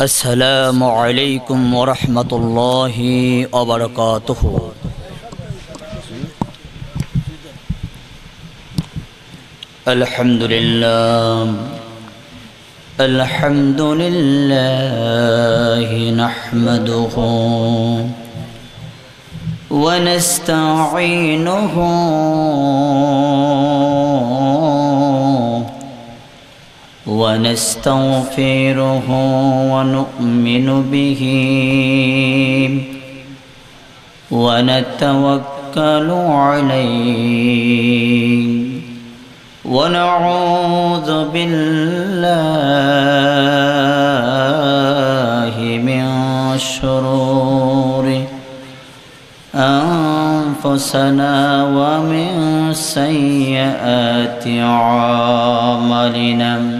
السلام عليكم ورحمة الله وبركاته الحمد لله الحمد لله نحمده ونستعينه ونستغفره ونؤمن به ونتوكل عليه ونعوذ بالله من شرور أنفسنا ومن سيئات من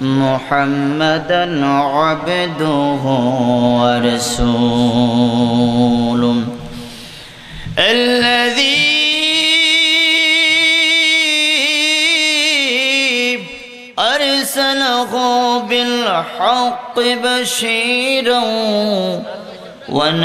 محمدا عبده ورسوله الذي أرسله بالحق بشيرا ونذيرا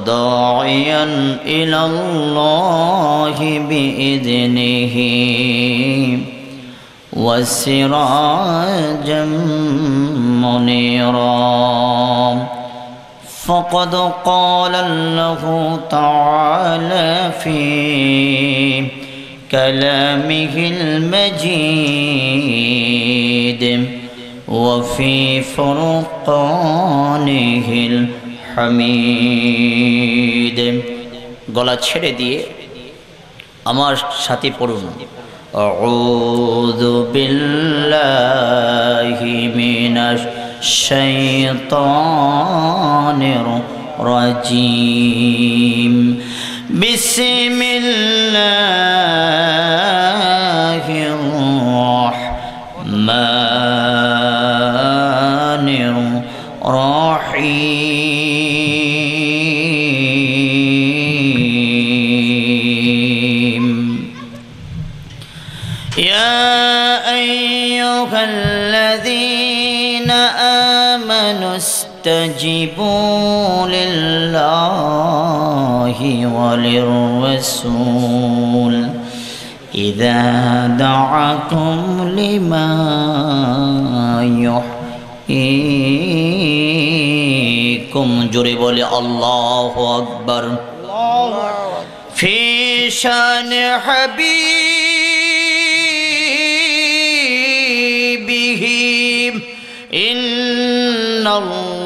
وداعيا إلى الله بإذنه وسراجا منيرا فقد قال الله تعالى في كلامه المجيد وفي فرقانه المجيد হামিদ গলা ছেড়ে দিয়ে আমার সাথে পড়ুন ওদু বিশ শৈতর রাজিম বিশ মিল রহী فاستجبوا لله وللرسول إذا دعاكم لما يحييكم جربوا الله أكبر في شان حبيبه إن الله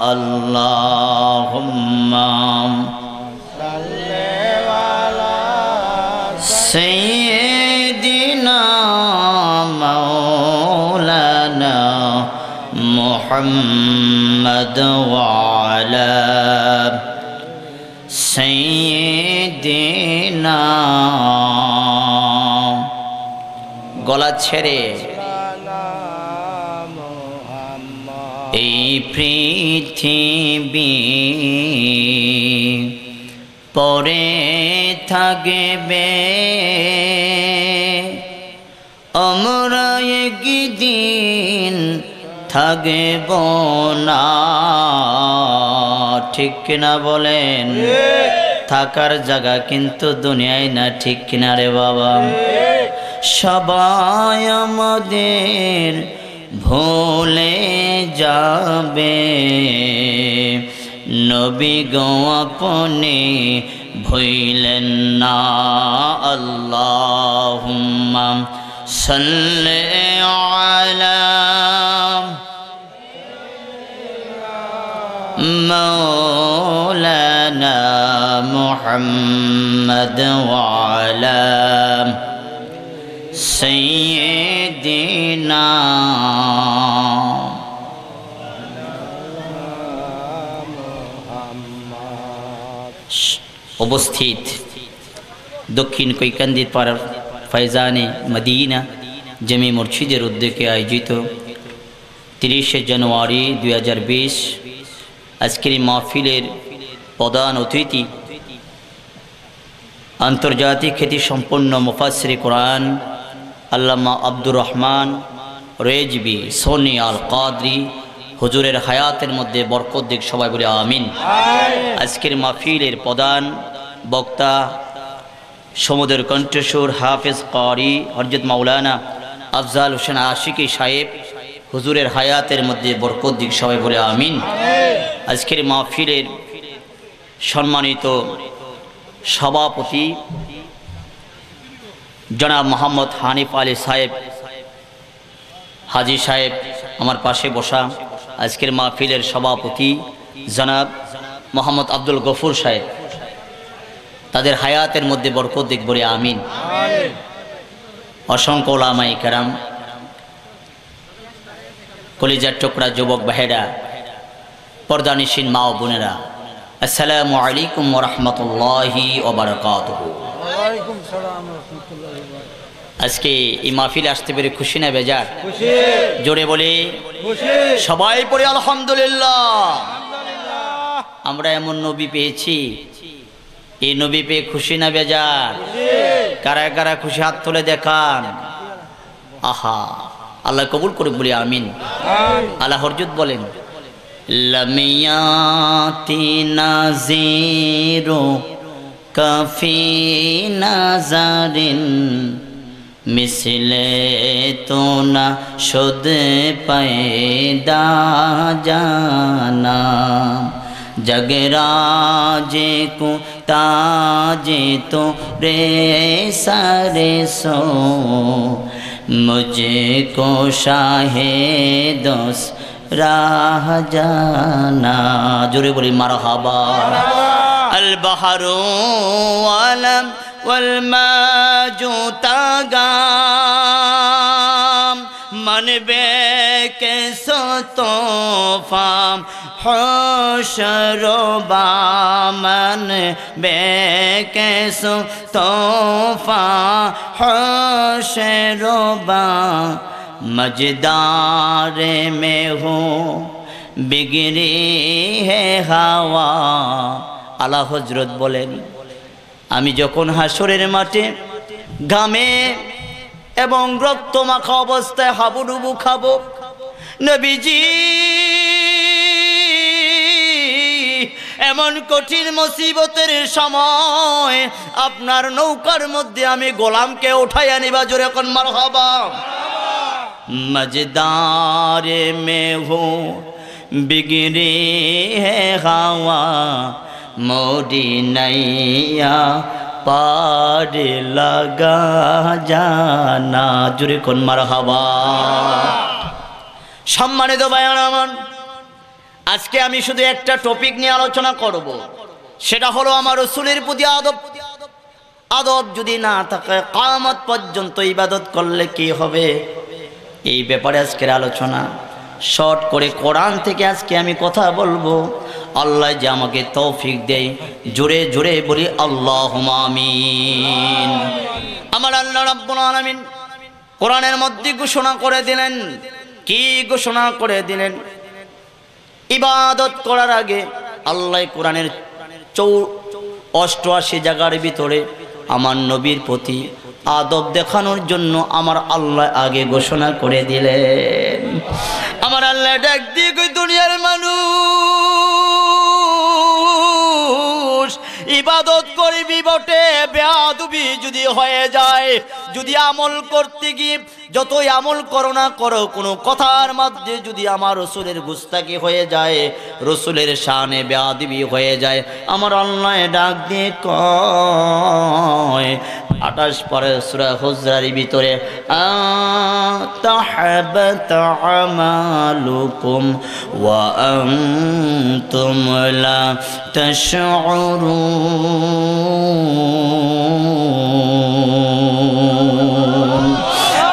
اللهم صل على سيدنا مولانا محمد وعلى سيدنا গলা ছেড়ে পৃথিবী পরে থাকবে অমরায় গিদিন থাকব না ঠিক কিনা বলেন থাকার জায়গা কিন্তু দুনিয়ায় না ঠিক কিনা রে বাবা সবাই আমাদের ভুলে যাবে নবী গো আপনি ভুইলেন না আল্লাহ সাল্লে আলা مولانا محمد وعلى উপস্থিত অবস্থিত দক্ষিণ কৈকান্দি পাড়ার ফাইজানে মদিনা জমি মসজিদের উদ্যোগে আয়োজিত তিরিশে জানুয়ারি দুই আজকের মাহফিলের প্রধান অতিথি আন্তর্জাতিক খ্যাতি সম্পন্ন মুফাসরি কোরআন আল্লামা আব্দুর রহমান রেজবি সোনি আল কাদরি হুজুরের হায়াতের মধ্যে বরকত দিক সবাই বলে আমিন আজকের মাহফিলের প্রধান বক্তা সমুদ্রের কণ্ঠস্বর হাফেজ কারি হরজিৎ মাওলানা আফজাল হোসেন আশিকি সাহেব হুজুরের হায়াতের মধ্যে বরকত দিক সবাই বলে আমিন আজকের মাহফিলের সম্মানিত সভাপতি জনাব মোহাম্মদ হানিফ আলী সাহেব হাজি সাহেব আমার পাশে বসা আজকের মাহফিলের সভাপতি জনাব মোহাম্মদ আব্দুল গফুর সাহেব তাদের হায়াতের মধ্যে বরকত রে আমিন অসংখ্য ওলামাই কারাম কলিজার টোকরা যুবক বাহেরা পর্দানিসীন মা ও বোনেরা আসসালামু আলাইকুম রহমতুল্লাহি ওবরকাত আজকে এই মাহফিল আসতে পেরে খুশি না বেজার জোরে বলে সবাই পড়ে আলহামদুলিল্লাহ আমরা এমন নবী পেয়েছি এই নবী পেয়ে খুশি না বেজার কারা কারা খুশি হাত তুলে দেখান আহা আল্লাহ কবুল করে বলি আমিন আল্লাহ হরজুত বলেন লমিয়াতি নাজিরো কফি নাজারিন মিছিলে তো না সদ পেদা জানা জগরাজে কু তাজে তো রে সারে সো মুঝে কো শাহে দোস রাহ জানা জোরে বলি মারহাবা আল বাহারু আলম جوتا گسو تو فام ہ با من بے کیسو تو فا ہو با مجدار میں ہو بگری ہے ہوا اللہ حضرت بولیں আমি যখন হাসরের মাঠে গামে এবং রক্ত মাখা অবস্থায় হাবুডুবু খাব নবীজি এমন কঠিন মুসিবতের সময় আপনার নৌকার মধ্যে আমি গোলামকে উঠাই আনিবা জোরে এখন মার হবাম বিগিরি হে হাওয়া মোরি নাইয়া পার লাগা জানা জুড়ে কোন মার হবা সম্মানিত বায়ান আমার আজকে আমি শুধু একটা টপিক নিয়ে আলোচনা করব। সেটা হলো আমার রসুলের প্রতি আদব আদব যদি না থাকে কামত পর্যন্ত ইবাদত করলে কি হবে এই ব্যাপারে আজকের আলোচনা শর্ট করে কোরআন থেকে আজকে আমি কথা বলবো আল্লাহ যে আমাকে তৌফিক দেয় জোরে জোরে বলি আল্লাহ হুমামিন আমার আল্লাহ রাব্বুল আলামিন কোরআনের মধ্যে ঘোষণা করে দিলেন কি ঘোষণা করে দিলেন ইবাদত করার আগে আল্লাহ কোরআনের চৌ অষ্টআশি জায়গার ভিতরে আমার নবীর প্রতি আদব দেখানোর জন্য আমার আল্লাহ আগে ঘোষণা করে দিলেন আমার আল্লাহ ডাক দিয়ে দুনিয়ার মানুষ ইবাদত করিবি বটে বেয়াদুবি যদি হয়ে যায় যদি আমল করতে গিয়ে যতই আমল করো না করো কোনো কথার মধ্যে যদি আমার রসুলের গুস্তাকি হয়ে যায় রসুলের শানে বেয়াদবি হয়ে যায় আমার অন্যায় ডাক দিয়ে কর সাতাশ পরে সুরা হুজরার ভিতরে আমালুকুম ওয়া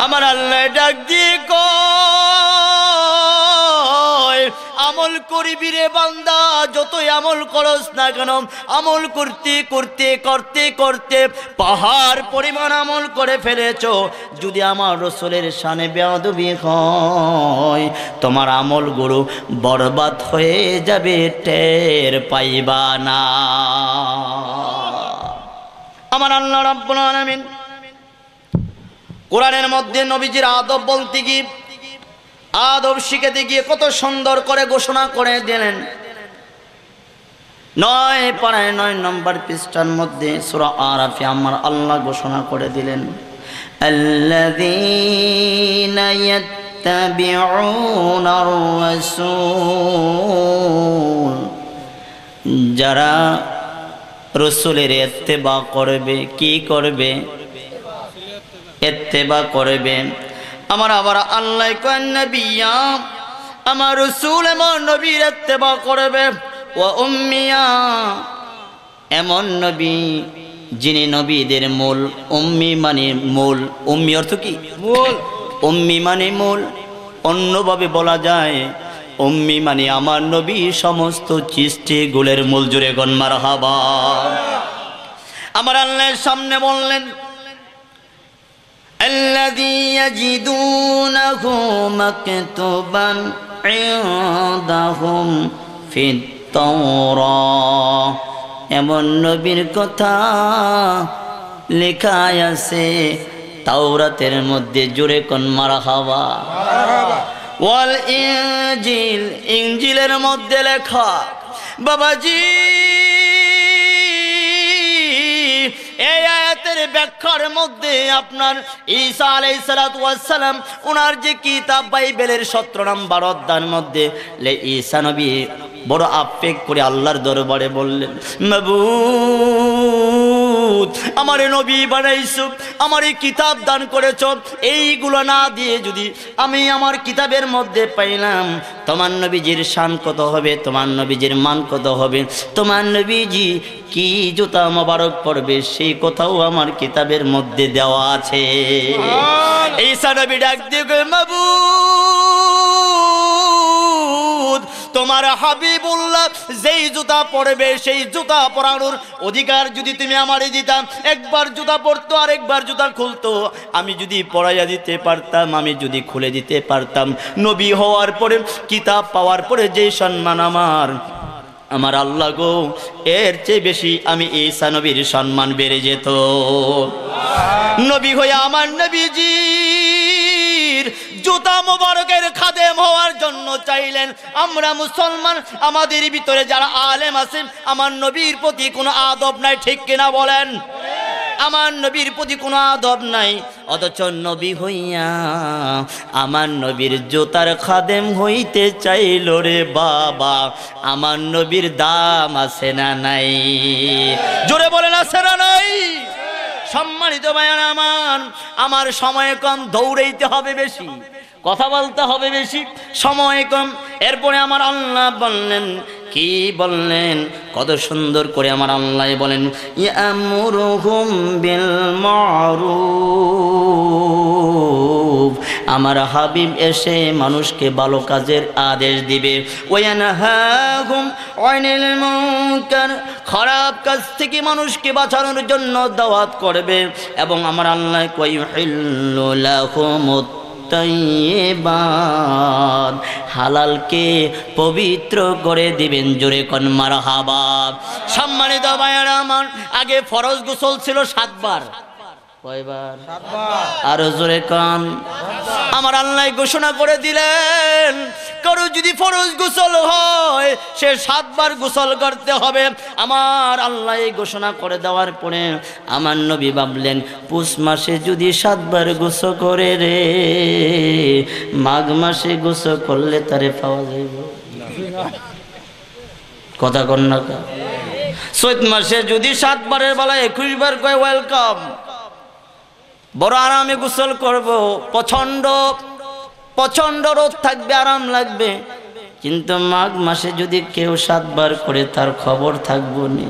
আমার আল্লাহ ডাক দিয়ে কমল করিবি রে বান্দা যতই আমল করস না কেন আমল করতে করতে করতে করতে পাহাড় পরিমাণ আমল করে ফেলেছ যদি আমার রসুলের সানে বেয়াদবি হয় তোমার আমল গুরু বরবাদ হয়ে যাবে টের পাইবা না আমার আল্লাহ রাব্বুল আলামিন কোরআনের মধ্যে নবীজির আদব বলতে গিয়ে আদব শিখেতে গিয়ে কত সুন্দর করে ঘোষণা করে দিলেন নয় পাড়ায় নয় নম্বর পৃষ্ঠার মধ্যে সুরা আরাফে আমার আল্লাহ ঘোষণা করে দিলেন যারা রসুলের এত্তেবা করবে কি করবে এত্তেবা করবে আমার আবার আল্লাহ কন্যা বিয়াম আমার রসুল এমন নবীর এত্তেবা করবে ও এমন নবী যিনি নবীদের মূল অম্মি মানে মূল অম্মি অর্থ কি মূল অম্মি মানে মূল অন্যভাবে বলা যায় অম্মি মানে আমার নবী সমস্ত গুলের মূল জুড়ে গনমার হাবা আমার আল্লাহ সামনে বললেন আল্লাহ এমন নবীর কথা লেখা আছে তাওরাতের মধ্যে জুড়ে কোন মারা হাওয়া ওয়াল ইঞ্জিল ইঞ্জিলের মধ্যে লেখা বাবাজি কিতাবের ব্যাখ্যার মধ্যে আপনার ঈসা আলাই সালাতাম ওনার যে কিতাব বাইবেলের সতেরো নম্বর অধ্যায়ের মধ্যে লে ঈসা নবী বড় আপেক করে আল্লাহর দরবারে বললেন নবু আমার নবী বানাইছ আমার এই কিতাব দান করেছ এইগুলো না দিয়ে যদি আমি আমার কিতাবের মধ্যে পাইলাম তোমার নবীজির শান কত হবে তোমার নবীজির মান কত হবে তোমার নবীজি কি জুতা মোবারক পড়বে সেই কথাও আমার কিতাবের মধ্যে দেওয়া আছে এই সানবি ডাক দিয়ে মাবু তোমার হাবিবুল্লাহ যেই জুতা পরবে সেই জুতা পরানোর অধিকার যদি তুমি আমারে দিতাম একবার জুতা পরতো আর একবার জুতা খুলতো আমি যদি পড়াইয়া দিতে পারতাম আমি যদি খুলে দিতে পারতাম নবী হওয়ার পরে কিতাব পাওয়ার পরে যে সম্মান আমার আমার আল্লাহ গো এর চেয়ে বেশি আমি এই সানবীর সম্মান বেড়ে যেত নবী হয়ে আমার নবীজি জুতা মোবারকের খাদেম হওয়ার জন্য চাইলেন আমরা মুসলমান আমাদের ভিতরে যারা আলেম আছে আমার নবীর প্রতি কোনো আদব নাই ঠিক কিনা বলেন আমার নবীর প্রতি কোনো আদব নাই অথচ নবী হইয়া আমার নবীর জোতার খাদেম হইতে চাইল রে বাবা আমার নবীর দাম আছে না নাই জোরে বলে না সেরা নাই সম্মানিত ভাইয়ারা আমার আমার সময় কম দৌড়াইতে হবে বেশি কথা বলতে হবে বেশি সময় কম এরপরে আমার আল্লাহ বললেন কি বললেন কত সুন্দর করে আমার আল্লাহ বলেন আমার হাবিব এসে মানুষকে ভালো কাজের আদেশ দিবে খারাপ কাজ থেকে মানুষকে বাঁচানোর জন্য দাওয়াত করবে এবং আমার আল্লাহ কই তৈবাদ হালালকে পবিত্র করে দিবেন জোরে কন হাবাব সম্মানিত ভাইয়ারা আমার আগে ফরজ গোসল ছিল সাতবার কয়বার আরো জোরে কান আমার আল্লাহ ঘোষণা করে দিলেন কারো যদি ফরজ গোসল হয় সে সাতবার গোসল করতে হবে আমার আল্লাহ ঘোষণা করে দেওয়ার পরে আমার নবী ভাবলেন পুষ মাসে যদি সাতবার গোসল করে রে মাঘ মাসে গোসল করলে তারে পাওয়া যাইব কথা কন্যা চৈত মাসে যদি সাতবারের বেলা একুশ বার কয় ওয়েলকাম বড় আরামে গোসল করব প্রচন্ড প্রচন্ড রোদ থাকবে আরাম লাগবে কিন্তু মাঘ মাসে যদি কেউ সাতবার করে তার খবর থাকবো নি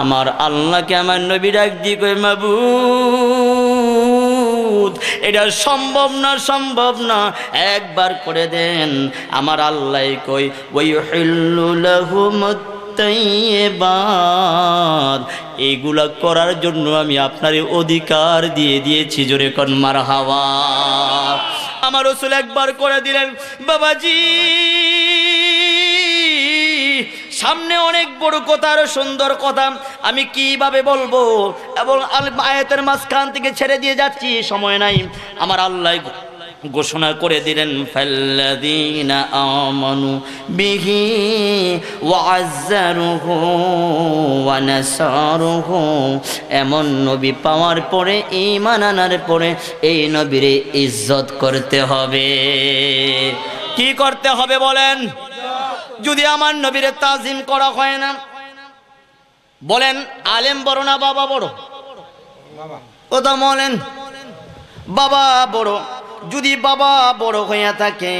আমার আল্লাহকে আমার নবী ডাক দিয়ে কই মাবু এটা সম্ভব না সম্ভব না একবার করে দেন আমার আল্লাহ কই ওই হিল্লু তৈবাদ এগুলা করার জন্য আমি আপনার অধিকার দিয়ে দিয়েছি জোরে কন মার হাওয়া আমার রসুল একবার করে দিলেন বাবাজি সামনে অনেক বড় কথা আর সুন্দর কথা আমি কিভাবে বলবো এবং আয়াতের মাঝখান থেকে ছেড়ে দিয়ে যাচ্ছি সময় নাই আমার আল্লাহ ঘোষণা করে দিলেন ফাল্লাদিনা আমানু বিহি হো ওয়া নাসারুহু এমন নবী পাওয়ার পরে ইমান আনার পরে এই নবীর ইজ্জত করতে হবে কি করতে হবে বলেন যদি আমার নবীর তাজিম করা হয় না বলেন আলেম বড় না বাবা বড় কথা বলেন বাবা বড় যদি বাবা বড় হইয়া থাকে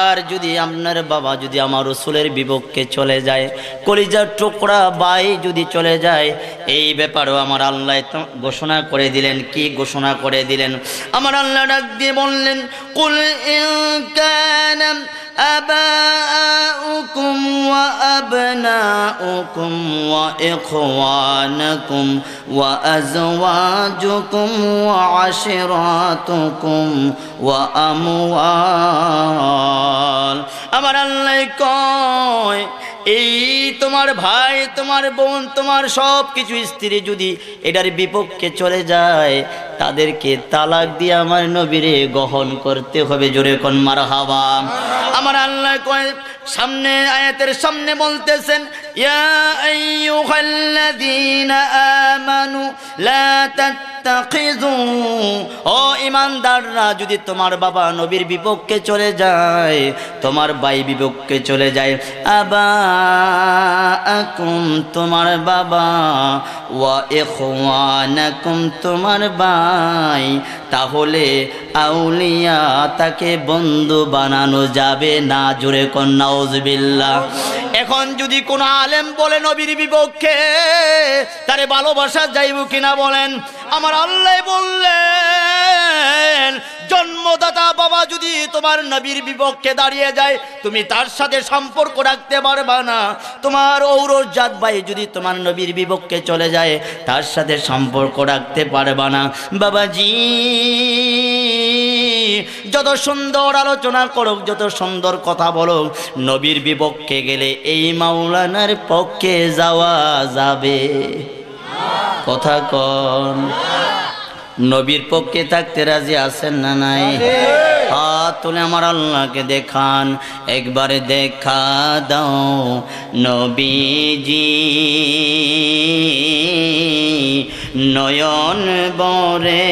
আর যদি আপনার বাবা যদি আমার রসুলের বিপক্ষে চলে যায় কলিজার টুকরা বাই যদি চলে যায় এই ব্যাপারও আমার আল্লাহ ঘোষণা করে দিলেন কি ঘোষণা করে দিলেন আমার আল্লাহ ডাক দিয়ে বললেন آباؤكم وأبناؤكم وإخوانكم وأزواجكم وعشراتكم وأموال أمر الله এই তোমার ভাই তোমার বোন তোমার সব কিছু স্ত্রী যদি এটার বিপক্ষে চলে যায় তাদেরকে তালাক দিয়ে আমার নবীরে গহন করতে হবে জোরে কন মার হাওয়া আমার আল্লাহ কয় সামনে আয়াতের সামনে বলতেছেন يا أيها الذين آمنوا لا تتخذوا ও ইমানদাররা যদি তোমার বাবা নবীর বিপক্ষে চলে যায় তোমার ভাই বিপক্ষে চলে যায় আবা আকুম তোমার বাবা ওয়া এখওয়ানাকুম তোমার ভাই তাহলে আউলিয়া তাকে বন্ধু বানানো যাবে না জোরে কন্যাউজবিল্লা এখন যদি কোন আলেম বলে নবীর বিপক্ষে তারে ভালোবাসা যাইব কিনা বলেন আমার আল্লাহ বললেন জন্মদাতা বাবা যদি তোমার নবীর বিপক্ষে দাঁড়িয়ে যায় তুমি তার সাথে সম্পর্ক রাখতে পারবা না তোমার ঔরজাত ভাই যদি তোমার নবীর বিপক্ষে চলে যায় তার সাথে সম্পর্ক রাখতে পারবা না বাবাজি যত সুন্দর আলোচনা করুক যত সুন্দর কথা বলো নবীর বিপক্ষে গেলে এই মাওলানার পক্ষে যাওয়া যাবে কথা কন নবীর পক্ষে থাকতে রাজি আছেন না নাই হাত তুলে আমার আল্লাহকে দেখান একবারে দেখা দাও নবীজি নয়ন বরে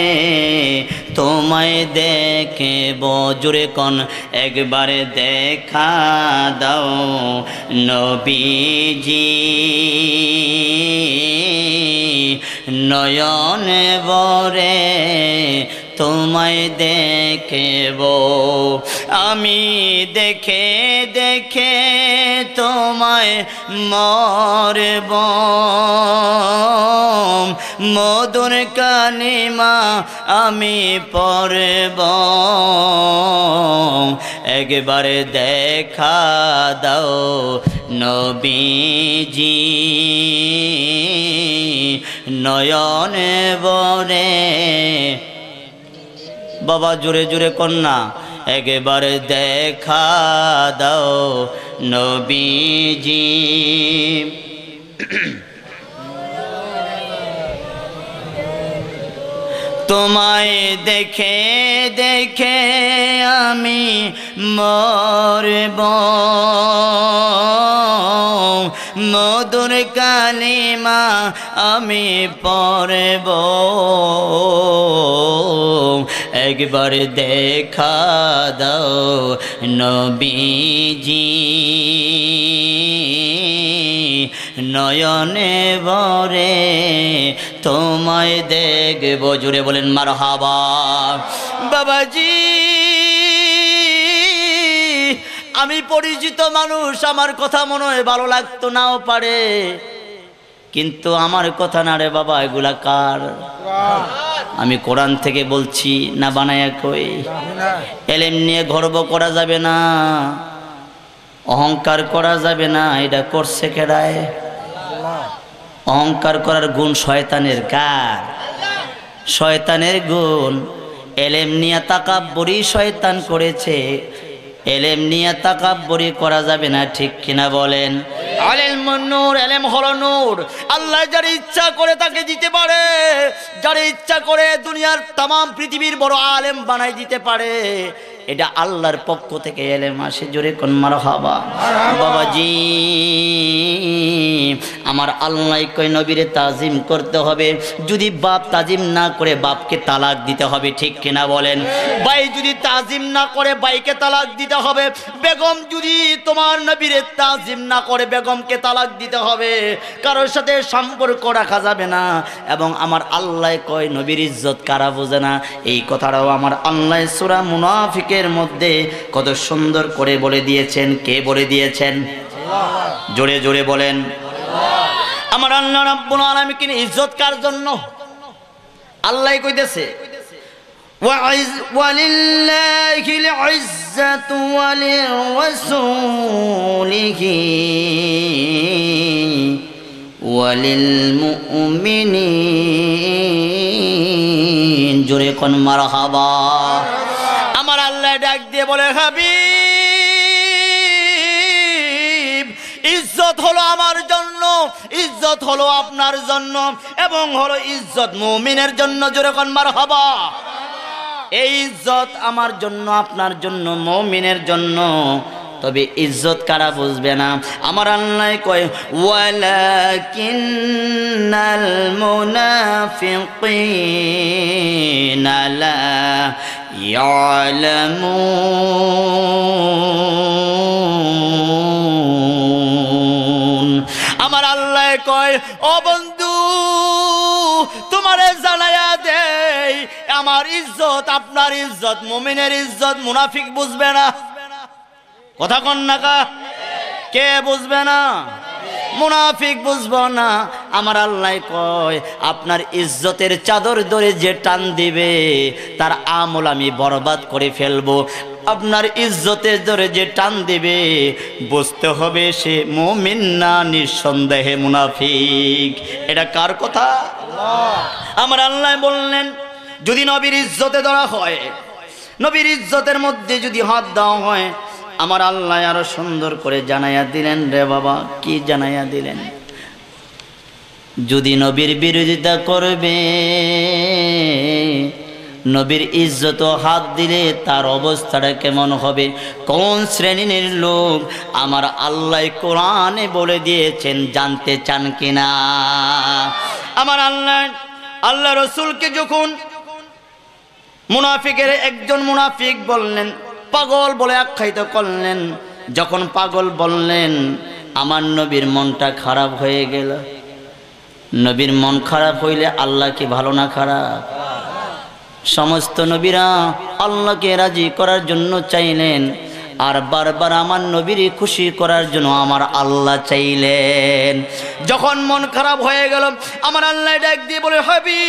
তোমায় দেখে বজুরে কন একবারে দেখা দাও নবীজি নয়নে বরে তোমায় দেখব আমি দেখে দেখে তোমায় মরব মধুর কানিমা আমি পরব একবার দেখা দাও নবীজি নয়নে বনে বাবা জুড়ে জুড়ে কন্যা একেবারে দেখা দাও নবীজি তোমায় দেখে দেখে আমি মরব মধুর কালিমা আমি পরব একবার দেখা দাও নবীজি নয়নে বরে তোমায় দেখব জুড়ে বলেন মার হাবা বাবাজি আমি পরিচিত মানুষ আমার কথা মনে হয় ভালো লাগতো নাও পারে কিন্তু আমার কথা না রে বাবা এগুলা কার আমি কোরআন থেকে বলছি না বানায় কই এলেম নিয়ে গর্ব করা যাবে না অহংকার করা যাবে না এটা করছে কেডায় অহংকার করার গুণ শয়তানের কার শয়তানের গুণ এলেম নিয়ে তাকাব্বরি শয়তান করেছে এলেম নিয়ে তাকাব্বরি করা যাবে না ঠিক কিনা বলেন আলেম নূর এলেম হলো নূর আল্লাহ যার ইচ্ছা করে তাকে দিতে পারে যার ইচ্ছা করে দুনিয়ার পৃথিবীর বড় আলেম দিতে পারে এটা আল্লাহর পক্ষ থেকে এলে মাসে জোরে কোন মার হাবা বাবাজি আমার আল্লাহ কই নবীরে তাজিম করতে হবে যদি বাপ তাজিম না করে বাপকে তালাক দিতে হবে ঠিক কিনা বলেন ভাই যদি তাজিম না করে বাইকে তালাক দিতে হবে বেগম যদি তোমার নবীরে তাজিম না করে বেগমকে তালাক দিতে হবে কারোর সাথে সম্পর্ক রাখা যাবে না এবং আমার আল্লাহ কয় নবীর ইজ্জত কারা বোঝে না এই কথাটাও আমার আল্লাহ সুরা মুনাফিকে আয়াতের মধ্যে কত সুন্দর করে বলে দিয়েছেন কে বলে দিয়েছেন জোরে জোরে বলেন আমার আল্লাহ রাব্বুল আলামিন ইজ্জত কার জন্য আল্লাহ কইতেছে জোরে العزة ولرسوله وللمؤمنين বলে হাবিব ইজ্জত হলো আমার জন্য ইজ্জত হলো আপনার জন্য এবং হলো ইজ্জত মুমিনের জন্য যেরকম মার হবা এই ইজ্জত আমার জন্য আপনার জন্য মমিনের জন্য তবে ইজ্জত কারা বুঝবে না আমার আল্লাহ কয় ওয়ালাকিন্নাল মুনাফিকিনা নালা আমার আল্লাহ কয় ও বন্ধু তোমারে জানায়া দেই আমার ইজ্জত আপনার ইজ্জত মমিনের ইজ্জত মুনাফিক বুঝবে না কথা কন্যা কে বুঝবে না মুনাফিক বুঝবো না আমার আল্লাহ কয় আপনার ইজ্জতের চাদর ধরে যে টান দিবে তার আমল আমি বরবাদ করে ফেলবো আপনার ইজ্জতের ধরে যে টান দিবে বুঝতে হবে সে মুমিন না নিঃসন্দেহে মুনাফিক এটা কার কথা আমার আল্লাহ বললেন যদি নবীর ইজ্জতে ধরা হয় নবীর ইজ্জতের মধ্যে যদি হাত দেওয়া হয় আমার আল্লাহ আরো সুন্দর করে জানাইয়া দিলেন রে বাবা কি জানাইয়া দিলেন যদি নবীর বিরোধিতা করবে নবীর ইজ্জত হাত দিলে তার অবস্থাটা কেমন হবে কোন শ্রেণীর লোক আমার আল্লাহ কোরআনে বলে দিয়েছেন জানতে চান কিনা আমার আল্লাহ আল্লাহ রসুলকে যখন মুনাফিকের একজন মুনাফিক বললেন পাগল বলে আখ্যায়িত করলেন যখন পাগল বললেন আমার নবীর মনটা খারাপ হয়ে গেল নবীর মন খারাপ হইলে আল্লাহ কি ভালো না খারাপ সমস্ত নবীরা আল্লাহকে রাজি করার জন্য চাইলেন আর বারবার আমার নবীর খুশি করার জন্য আমার আল্লাহ চাইলেন যখন মন খারাপ হয়ে গেল আমার আল্লাহ ডাক দিয়ে বলে হাবি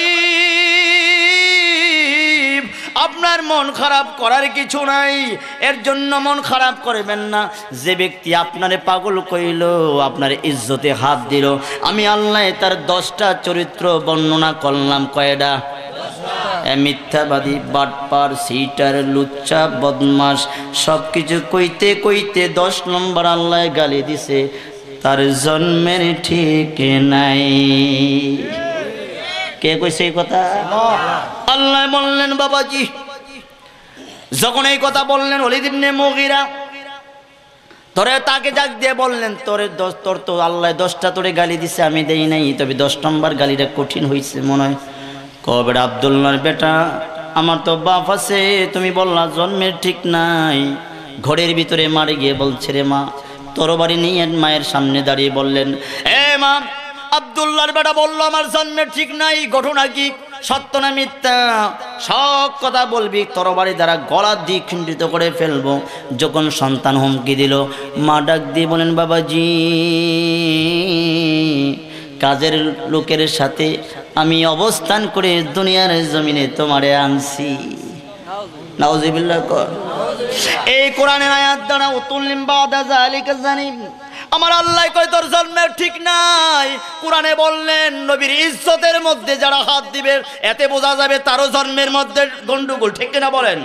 আপনার মন খারাপ করার কিছু নাই এর জন্য মন খারাপ করবেন না যে ব্যক্তি আপনারে পাগল কইল আপনার ইজ্জতে হাত দিল আমি আল্লাহ তার দশটা চরিত্র বর্ণনা করলাম কয়ডা মিথ্যাবাদী বাটপার সিটার লুচ্চা বদমাস সব কিছু কইতে কইতে দশ নম্বর আল্লাহ গালি দিছে তার জন্মের ঠিক নাই কে কইছে এই কথা আল্লাহ বললেন বাবাজি যখন এই কথা বললেন অলিদিনে মগিরা তোরে তাকে যাক দিয়ে বললেন তোরে দশ তোর তো আল্লাহ দশটা তোরে গালি দিছে আমি দেই নাই তবে দশ নম্বর গালিটা কঠিন হয়েছে মনে হয় কবে আবদুল্লার বেটা আমার তো বাপ আছে তুমি বললা জন্মের ঠিক নাই ঘরের ভিতরে মারে গিয়ে বলছে রে মা তোর বাড়ি নিয়ে মায়ের সামনে দাঁড়িয়ে বললেন এ মা আবদুল্লার বেটা বলল আমার জন্মে ঠিক নাই ঘটনা কি সত্য না মিথ্যা সব কথা বলবি তরবারি দ্বারা গলা দ্বিখণ্ডিত করে ফেলবো যখন সন্তান হুমকি দিল মা ডাক দিয়ে বলেন বাবাজি কাজের লোকের সাথে আমি অবস্থান করে দুনিয়ার জমিনে তোমারে আনছি নাউজিবিল্লাহ কর এই কোরআনের আয়াত দ্বারা উতুল্লিম বাদা দাজা আলিকা জানিম আমার আল্লাহ কয় তোর জন্মের ঠিক নাই কোরআনে বললেন নবীর ইজ্জতের মধ্যে যারা হাত দিবে এতে বোঝা যাবে তারও জন্মের মধ্যে গন্ডগোল ঠিক কিনা বলেন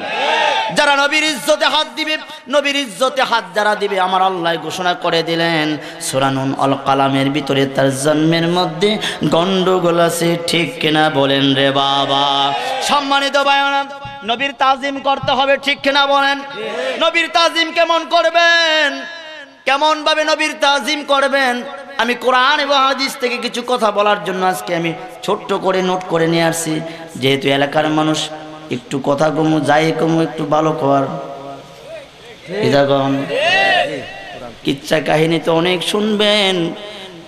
যারা নবীর ইজ্জতে হাত দিবে নবীর ইজ্জতে হাত যারা দিবে আমার আল্লাহ ঘোষণা করে দিলেন সুরানুন অল কালামের ভিতরে তার জন্মের মধ্যে গন্ডগোল আছে ঠিক কিনা বলেন রে বাবা সম্মানিত বায়না নবীর তাজিম করতে হবে ঠিক কিনা বলেন নবীর তাজিম কেমন করবেন কেমনভাবে নবীর তাজিম করবেন আমি কোরআন এবং হাদিস থেকে কিছু কথা বলার জন্য আজকে আমি ছোট্ট করে নোট করে নিয়ে আসছি যেহেতু এলাকার মানুষ একটু কথা কমু যাই কমু একটু ভালো কর ইচ্ছা কাহিনী তো অনেক শুনবেন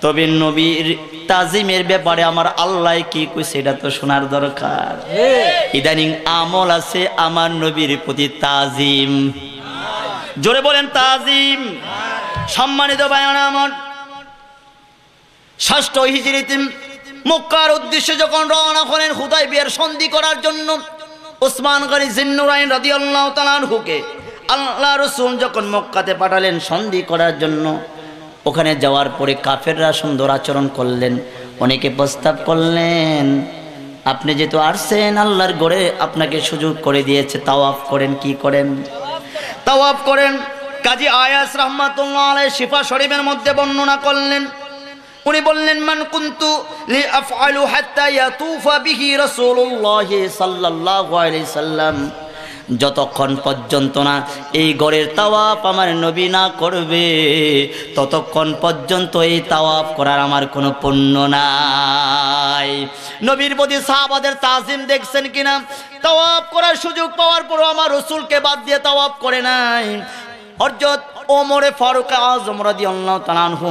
তবে নবীর তাজিমের ব্যাপারে আমার আল্লাহ কি কই এটা তো শোনার দরকার ইদানিং আমল আছে আমার নবীর প্রতি তাজিম জোরে বলেন তাজিম সম্মানিত বায়না আমার ষষ্ঠ হিজড়িতে মক্কার উদ্দেশ্যে যখন রওনা করেন হুদাই বিয়ের সন্ধি করার জন্য ওসমান গনি জিন্নুরাইন রাদি আল্লাহ হুকে আল্লাহ রসুল যখন মক্কাতে পাঠালেন সন্ধি করার জন্য ওখানে যাওয়ার পরে কাফেররা সুন্দর আচরণ করলেন অনেকে প্রস্তাব করলেন আপনি যেহেতু আসছেন আল্লাহর গড়ে আপনাকে সুযোগ করে দিয়েছে তাওয়াফ করেন কি করেন তাওয়াফ করেন কাজী আয়াস রহমাতুল্লাহ আলাই শিফা শরীফের মধ্যে বর্ণনা করলেন উনি বললেন মান কুন্তু লি আফআলু হাত্তা ইয়াতুফা বিহি রাসূলুল্লাহ সাল্লাল্লাহু আলাইহি সাল্লাম যতক্ষণ পর্যন্ত না এই গড়ের তাওয়াপ আমার নবী না করবে ততক্ষণ পর্যন্ত এই তাওয়াপ করার আমার কোনো পুণ্য নাই নবীর প্রতি সাহাবাদের তাজিম দেখছেন কিনা তাওয়াপ করার সুযোগ পাওয়ার পরও আমার রসুলকে বাদ দিয়ে তাওয়াপ করে নাই হরজত ওমরে ফারুক আজম রাদি আল্লাহ তালানহু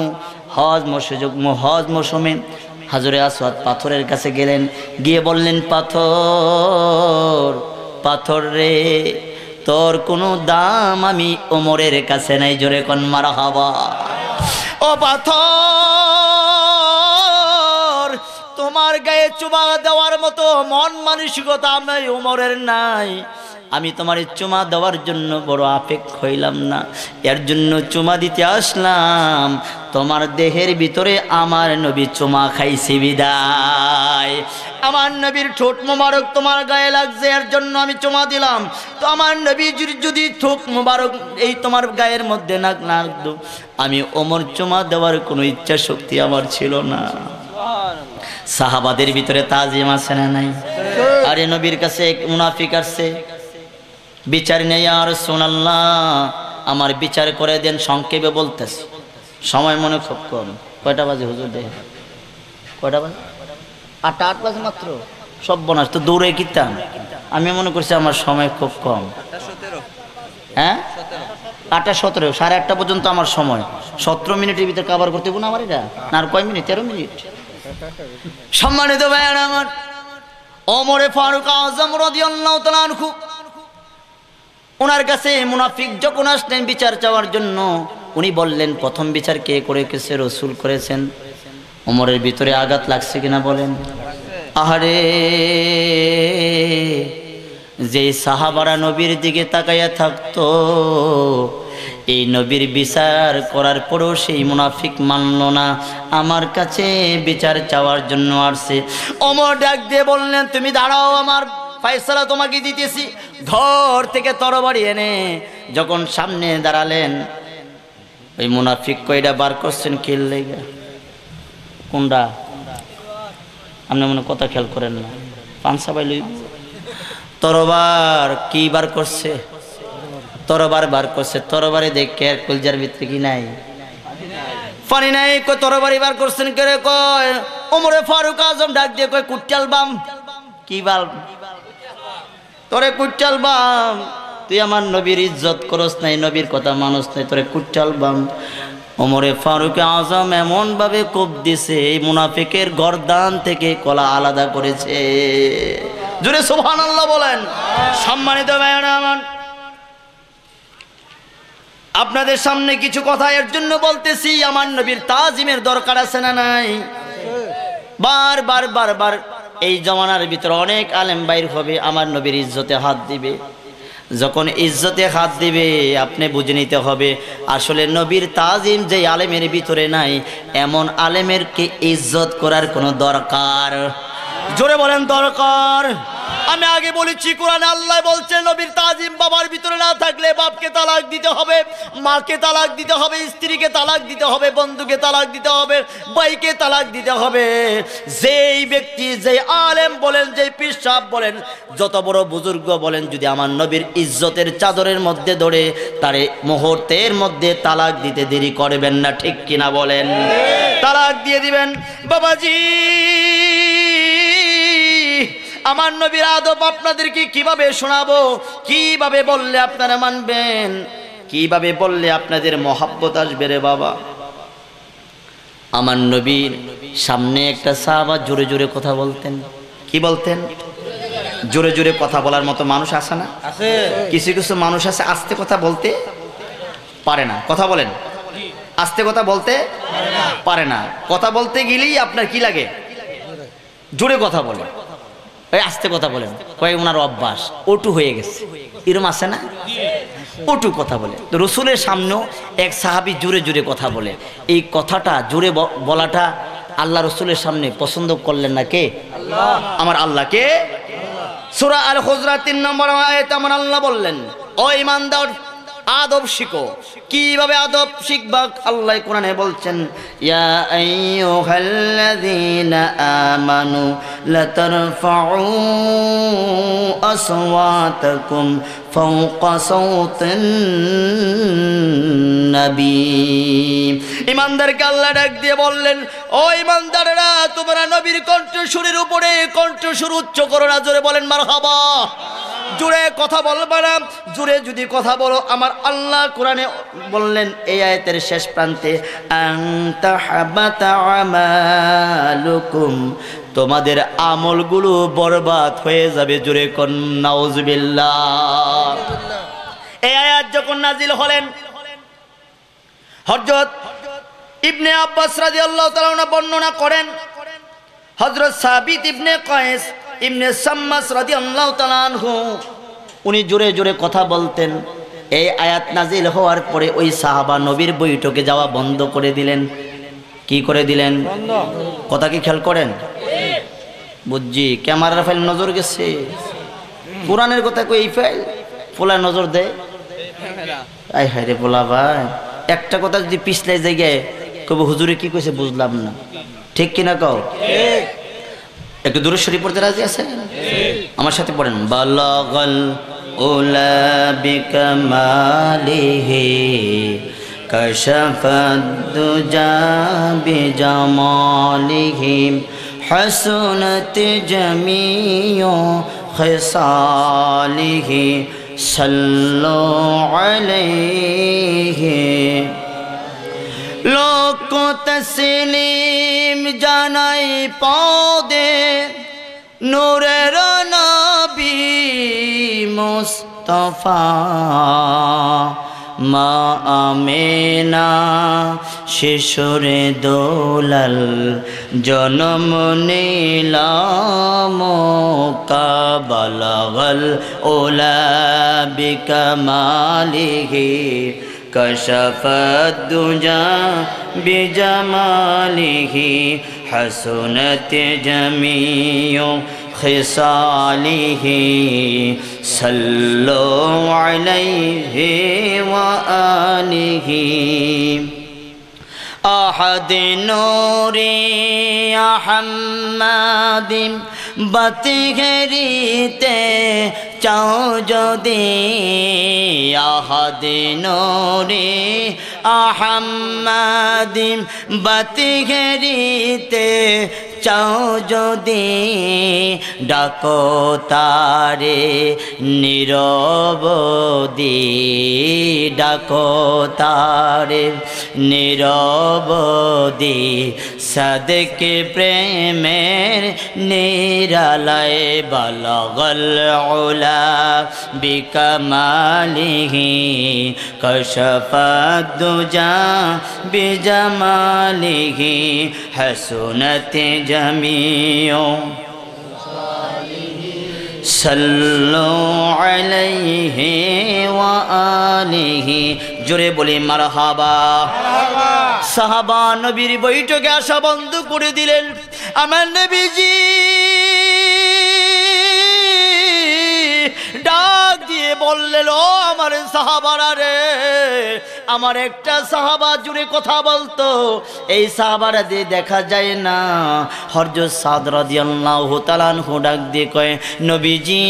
হজ মসুযোগ হজ মৌসুমে হাজরে আসওয়াদ পাথরের কাছে গেলেন গিয়ে বললেন পাথর পাথর রে তোর কোনো দাম আমি ওমরের কাছে নাই জোরে কন মারা হাবা ও পাথর তোমার গায়ে চুবা দেওয়ার মতো মন মানসিকতা আমি ওমরের নাই আমি তোমার চুমা দেওয়ার জন্য বড় আপেক্ষ হইলাম না এর জন্য চুমা দিতে আসলাম তোমার দেহের ভিতরে আমার নবী চুমা খাইছি বিদায় আমার নবীর ঠোঁট মোবারক তোমার গায়ে লাগছে এর জন্য আমি চুমা দিলাম তো আমার নবী যদি ঠোঁক মোবারক এই তোমার গায়ের মধ্যে নাক লাগতো আমি ওমর চুমা দেওয়ার কোনো ইচ্ছা শক্তি আমার ছিল না সাহাবাদের ভিতরে তাজিম আছে না নাই আরে নবীর কাছে এক মুনাফিক আসছে বিচার নেই আর সোনাল্লাহ আমার বিচার করে দেন সংক্ষেপে বলতেছি সময় মনে খুব কম কয়টা বাজে হুজুর দেহ কয়টা বাজে আটটা আট বাজে মাত্র সব বনাস তো দৌড়ে কিতাম আমি মনে করছি আমার সময় খুব কম হ্যাঁ আটটা সতেরো সাড়ে আটটা পর্যন্ত আমার সময় সতেরো মিনিটের ভিতরে কাবার করতে না আমার এটা না আর কয় মিনিট তেরো মিনিট সম্মানিত ভাই আমার অমরে ফারুক আজম রদি তাআলা খুব ওনার কাছে মুনাফিক যখন আসলেন বিচার চাওয়ার জন্য উনি বললেন প্রথম বিচার কে করে কেছে রসুল করেছেন ওমরের ভিতরে আঘাত লাগছে কিনা বলেন আহারে যে সাহাবারা নবীর দিকে তাকাইয়া থাকতো এই নবীর বিচার করার পরও সেই মুনাফিক মানল না আমার কাছে বিচার চাওয়ার জন্য আসছে অমর ডাক দিয়ে বললেন তুমি দাঁড়াও আমার ফায়সালা তোমাকে দিতেছি ধর থেকে তরবারি এনে যখন সামনে দাঁড়ালেন ওই মুনাফিক কইটা বার করছেন লেগে কোনটা আপনি মনে কথা খেয়াল করেন না পানসা পাইল তরবার কি বার করছে তরবার বার করছে তরবারে দেখে আর কুলজার ভিতরে কি নাই পানি নাই কয় তরবারি বার করছেন কে কয় ওমরে ফারুক আজম ডাক দিয়ে কয় কুটাল বাম কি বাল তোরে কুটচাল বাম তুই আমার নবীর ইজ্জত করস নাই নবীর কথা মানুষ নাই তোরে কুটচাল বাম ওমরে ফারুক আজম এমনভাবে কোপ দিছে এই মুনাফিকের গরদান থেকে কলা আলাদা করেছে জুড়ে সোহান আল্লাহ বলেন সম্মানিত আপনাদের সামনে কিছু কথা এর জন্য বলতেছি আমার নবীর তাজিমের দরকার আছে না নাই বার বার বার বার এই জমানার ভিতরে অনেক আলেম বাইর হবে আমার নবীর ইজ্জতে হাত দিবে যখন ইজ্জতে হাত দিবে আপনি বুঝে নিতে হবে আসলে নবীর তাজিম যে আলেমের ভিতরে নাই এমন আলেমের কি ইজ্জত করার কোনো দরকার জোরে বলেন দরকার আমি আগে বলেছি কোরআন আল্লাহ বলছেন নবীর তাজিম বাবার ভিতরে না থাকলে বাপকে তালাক দিতে হবে মাকে তালাক দিতে হবে স্ত্রীকে তালাক দিতে হবে বন্ধুকে তালাক দিতে হবে বাইকে তালাক দিতে হবে যেই ব্যক্তি যেই আলেম বলেন যেই পিসাব বলেন যত বড় বুজুর্গ বলেন যদি আমার নবীর ইজ্জতের চাদরের মধ্যে ধরে তারে মুহূর্তের মধ্যে তালাক দিতে দেরি করবেন না ঠিক কিনা বলেন তালাক দিয়ে দিবেন বাবাজি আমার নবীর আদব আপনাদেরকে কিভাবে শোনাবো কিভাবে বললে আপনারা মানবেন কিভাবে বললে আপনাদের মহাব্বত আসবে রে বাবা আমার নবীর সামনে একটা সাহাবা জোরে জোরে কথা বলতেন কি বলতেন জোরে জোরে কথা বলার মতো মানুষ আসে না কিছু কিছু মানুষ আছে আস্তে কথা বলতে পারে না কথা বলেন আস্তে কথা বলতে পারে না কথা বলতে গেলেই আপনার কি লাগে জোরে কথা বলে ওই আস্তে কথা বলেন কয়েক ওনার অভ্যাস ওটু হয়ে গেছে এরম আছে না ওটু কথা বলে রসুলের সামনেও এক সাহাবি জুড়ে জুড়ে কথা বলে এই কথাটা জুড়ে বলাটা আল্লাহ রসুলের সামনে পছন্দ করলেন না কে আমার আল্লাহকে সুরা আল হজরা তিন নম্বর আয়ত আমার আল্লাহ বললেন ও ইমানদার আদব শিখো কিভাবে আদব শিখবা আল্লাহ কোরআনে বলছেন ইয়া আইয়ুহাল্লাযীনা আমানু লাতারফাউ আসওয়াতাকুম ফাওকা নবী ইমানদারকে আল্লাহ ডাক দিয়ে বললেন ও ইমানদাররা তোমরা নবীর কণ্ঠস্বরের উপরে কণ্ঠস্বর উচ্চ করোনা জোরে বলেন মার মারহাবা জুড়ে কথা বলবা না জুড়ে যদি কথা বলো আমার আল্লাহ কোরআনে বললেন এই আয়তের শেষ প্রান্তে তোমাদের আমলগুলো বরবাদ হয়ে যাবে জুড়ে কন্যাউজবিল্লা এই আয়াত যখন নাজিল হলেন হজরত ইবনে আব্বাস রাজি আল্লাহ বর্ণনা করেন হজরত সাবিত ইবনে কয়েস ইমনে সাম্মাস রাদি আল্লাহ তালান হো উনি জোরে জোরে কথা বলতেন এই আয়াত নাজিল হওয়ার পরে ওই সাহাবা নবীর বৈঠকে যাওয়া বন্ধ করে দিলেন কি করে দিলেন কথা কি খেয়াল করেন বুঝছি ক্যামেরার ফাইল নজর গেছে কোরআনের কথা কই এই ফাইল ফোলা নজর দেয় আই হায় রে ভাই একটা কথা যদি পিছলে জায়গায় কবে হুজুরে কি কইছে বুঝলাম না ঠিক কিনা কও ঠিক একটু দূরে শরীর পড়তে রাজি আছে আমার সাথে পড়েন বালাগল ওলা বিকমালিহি কশফদ্দুজা বিজামালিহি حسنت جميع خصاله صلوا عليه লাখো তসলিম জানাই পদে নূরের নবী মুস্তফা মা আমেনা শিশুরে দোলাল জনম নীলাম কাবালাগল ওলা বিকমালিহি كشف الدجى بجماله حسنت جميع خصاله صلوا عليه وآله أحد نوري يا حماد বাতি ঘেরিতে চাও যদি আহাদিন রে আহাম্মাদিম বাতি ঘেরিতে চাও যদি ডাকো তারে নীরব দি ডাকো তারে নীরব দি সদকে প্রেমের নিরালয় বলগল ওলা বিকমালিহি কশফদুজা বিজমালিহি হসুনতে জ الجميع জোরে বলি মারহাবা সাহাবা নবীর বৈঠকে আসা বন্ধ করে দিলেন আমার নবীজি ডা বললেন ও আমার সাহাবারা রে আমার একটা সাহাবা জুড়ে কথা বলতো এই সাহাবারা দিয়ে দেখা যায় না হরজ সাদ রাদিয়াল্লাহু তাআলা হু ডাক দিয়ে কয়ে নবীজি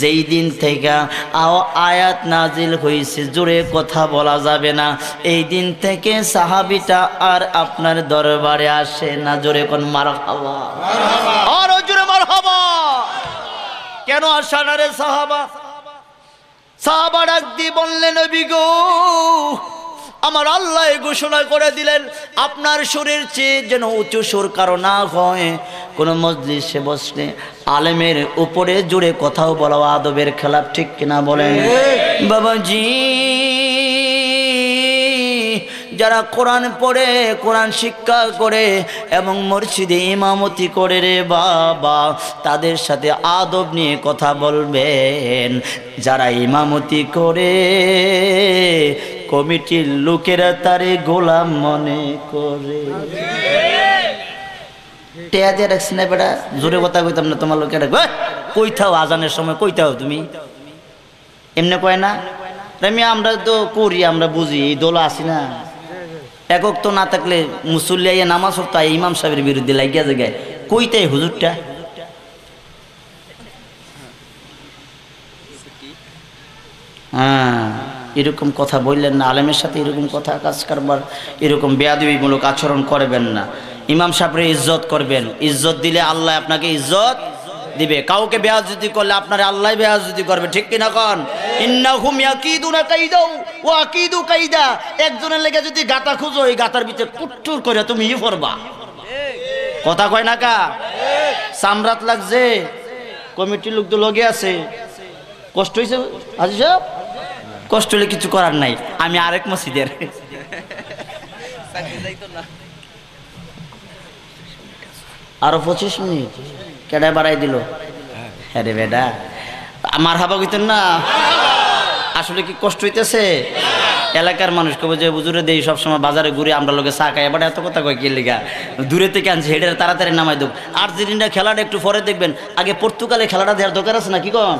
যেই দিন থেকে আও আয়াত নাজিল হয়েছে জুড়ে কথা বলা যাবে না এই দিন থেকে সাহাবিটা আর আপনার দরবারে আসে না জোরে কোন মারা কেন রে সাহাবা সাহাবা ডাক দিয়ে বললেন গো আমার আল্লাহ ঘোষণা করে দিলেন আপনার সুরের চেয়ে যেন উঁচু সুর কারো না হয় কোনো সে বসলে আলেমের উপরে জুড়ে কথাও বলা আদবের খেলাপ ঠিক কিনা বলেন বাবাজি যারা কোরআন পড়ে কোরআন শিক্ষা করে এবং মসজিদে ইমামতি করে রে বাবা তাদের সাথে আদব নিয়ে কথা বলবেন যারা ইমামতি করে কমিটির লোকেরা তারে গোলাম মনে করে রাখছি না বেড়া জোরে কথা কইতাম না কইতাও আজানের সময় কইতাও তুমি এমনি কয় না আমরা তো করি আমরা বুঝি দোলা আসি না একক তো না থাকলে মুসল্লিয়া নামাজ হোক তাই ইমাম সাহেবের বিরুদ্ধে লাগিয়া জায়গায় তাই হুজুরটা হ্যাঁ এরকম কথা বললেন না আলেমের সাথে এরকম কথা কাজ কারবার এরকম বেয়াদিমূলক আচরণ করবেন না ইমাম সাহেবের ইজ্জত করবেন ইজ্জত দিলে আল্লাহ আপনাকে ইজ্জত দিবে কাউকে বেয়াজুতি করলে আপনার আল্লাহ বেয়াজুতি করবে ঠিক কিনা কন কাইদা একজনের লেগে যদি গাতা খুঁজো এই গাতার ভিতরে কুট্টুর করে তুমি ই করবা কথা কয় না কা সামরাত লাগছে কমিটির লোক তো লগে আছে কষ্ট হয়েছে আজি সাহেব কষ্ট হলে কিছু করার নাই আমি আরেক মসজিদের আরো পঁচিশ মিনিট কেডা বাড়াই দিল হ্যাঁ রে বেডা আমার হাবা কইতেন না আসলে কি কষ্ট হইতেছে এলাকার মানুষ কবে যে বুজুরে দেই সবসময় বাজারে ঘুরে আমরা লোকে চা খাই এবার এত কথা কয় কি লিগা দূরে থেকে আনছি হেডের তাড়াতাড়ি নামাই দেব আর্জেন্টিনা খেলাটা একটু পরে দেখবেন আগে পর্তুগালে খেলাটা দেওয়ার দরকার আছে না কি কম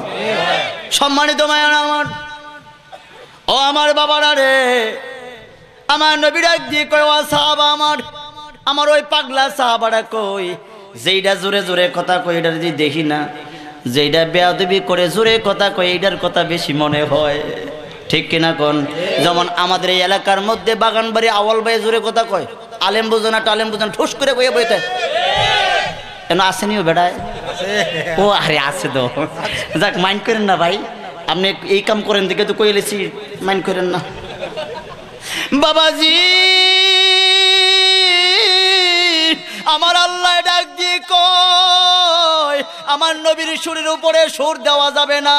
সম্মানিত মায়ন আমার ও আমার বাবারা রে আমার নবীরা দিয়ে কয় সাহাবা আমার আমার ওই পাগলা সাহাবারা কই যেইটা জোরে জোরে কথা কই এটা যদি দেখি না যেইটা বেয়াদবি করে জোরে কথা কই এইটার কথা বেশি মনে হয় ঠিক কিনা কোন যেমন আমাদের এই এলাকার মধ্যে বাগানবাড়ি আওয়াল ভাই জোরে কথা কয় আলেম বোঝো টালেম বোঝো ঠুস করে বইয়ে বইতে কেন আসেনিও বেড়ায় ও আরে আছে তো যাক মাইন্ড করেন না ভাই আপনি এই কাম করেন দেখে তো কইলেছি মাইন্ড করেন না বাবাজি আমার আল্লাহ ডাক দিয়ে কয় আমার নবীর সুরের উপরে সুর দেওয়া যাবে না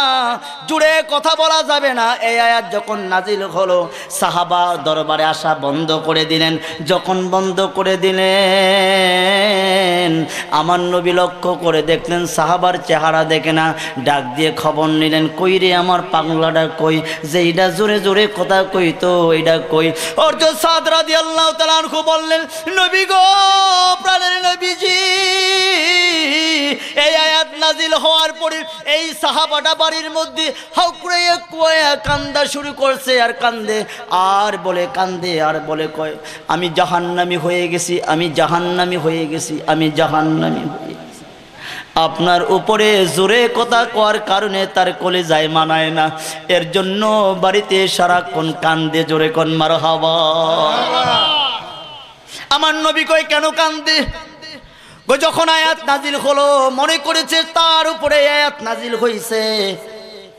জুড়ে কথা বলা যাবে না এই আয়াত যখন নাজিল হলো সাহাবা দরবারে আসা বন্ধ করে দিলেন যখন বন্ধ করে দিলেন আমার নবী লক্ষ্য করে দেখলেন সাহাবার চেহারা দেখে না ডাক দিয়ে খবর নিলেন কই রে আমার পাগলাটা কই যে এইটা জোরে জোরে কথা কই তো এইটা কই অর্জ সাদরা দিয়ে আল্লাহ তালান বললেন নবী গো প্রাণের নবীজি এই আয়াত নাজিল হওয়ার পরে এই সাহাবাটা বাড়ির মধ্যে হাউকড়াইয়া কুয়ায়া কান্দা শুরু করছে আর কান্দে আর বলে কান্দে আর বলে কয় আমি জাহান্নামি হয়ে গেছি আমি জাহান্নামি হয়ে গেছি আমি জাহান্নামি হয়ে আপনার উপরে জোরে কথা কর কারণে তার কলে যায় মানায় না এর জন্য বাড়িতে সারাক্ষণ কান্দে জোরে কন মার হাওয়া আমার নবী কয় কেন কান্দে যখন আয়াত নাজিল হলো মনে করেছে তার উপরে আয়াত নাজিল হয়েছে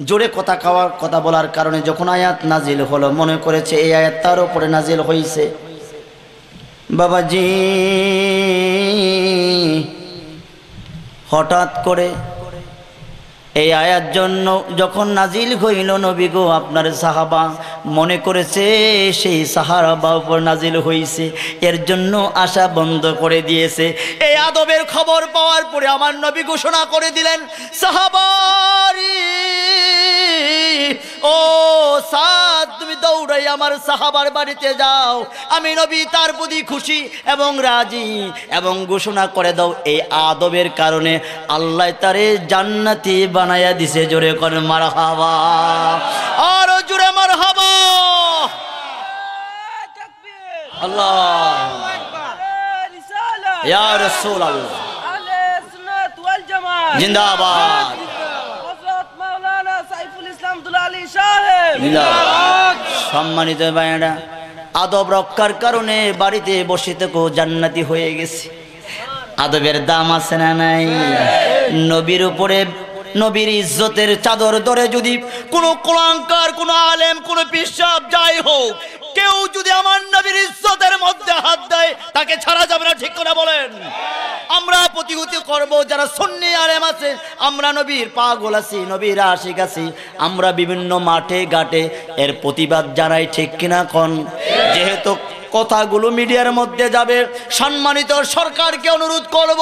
জোরে কথা খাওয়ার কথা বলার কারণে যখন আয়াত নাজিল হলো মনে করেছে এই আয়াত তার উপরে নাজিল হয়েছে বাবাজি হঠাৎ করে এই আয়াত জন্য যখন নাজিল হইল নবী গো আপনার সাহাবা মনে করেছে সেই সাহারাবা উপর নাজিল হইছে এর জন্য আশা বন্ধ করে দিয়েছে এই আদবের খবর পাওয়ার পরে আমার নবী ঘোষণা করে দিলেন সাহাবারি ও সাদ তুমি দৌড়াই আমার সাহাবার বাড়িতে যাও আমি নবী তার প্রতি খুশি এবং রাজি এবং ঘোষণা করে দাও এই আদবের কারণে আল্লাহ তারে জান্নাতি বানাইয়া দিছে জোরে করে মার হাবা আরো জোরে মার হাবা আল্লাহ জিন্দাবাদ সম্মানিত বায়না আদব রক্ষার কারণে বাড়িতে বসে থেকেও জান্নাতি হয়ে গেছে আদবের দাম আছে না নাই নবীর উপরে নবীর ইজ্জতের চাদর ধরে যদি কোনো কোলাঙ্কার কোনো আলেম কোনো বিশ্বাস যাই হোক কেউ যদি আমার নবীর ইজ্জতের মধ্যে হাত দেয় তাকে ছাড়া যাবে না ঠিক করে বলেন আমরা প্রতিহতি করব যারা সন্নি আরেম আছে আমরা নবীর পাগল আছি নবীর আশিক আছি আমরা বিভিন্ন মাঠে ঘাটে এর প্রতিবাদ জানাই ঠিক কিনা কন যেহেতু কথাগুলো মিডিয়ার মধ্যে যাবে সম্মানিত সরকারকে অনুরোধ করব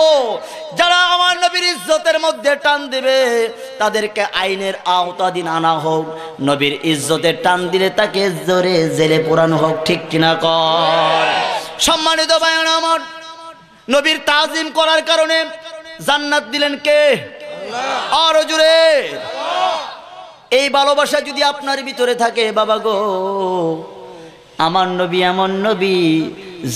যারা আমার নবীর ইজ্জতের মধ্যে টান দেবে তাদেরকে আইনের আওতাধীন আনা হোক নবীর ইজ্জতের টান দিলে তাকে জোরে জেলে পোড়ানো হোক ঠিক কিনা কর সম্মানিত বায়ন আমার নবীর তাজিম করার কারণে জান্নাত দিলেন কে আরো জুড়ে এই ভালোবাসা যদি আপনার ভিতরে থাকে বাবা গো আমার নবী এমন নবী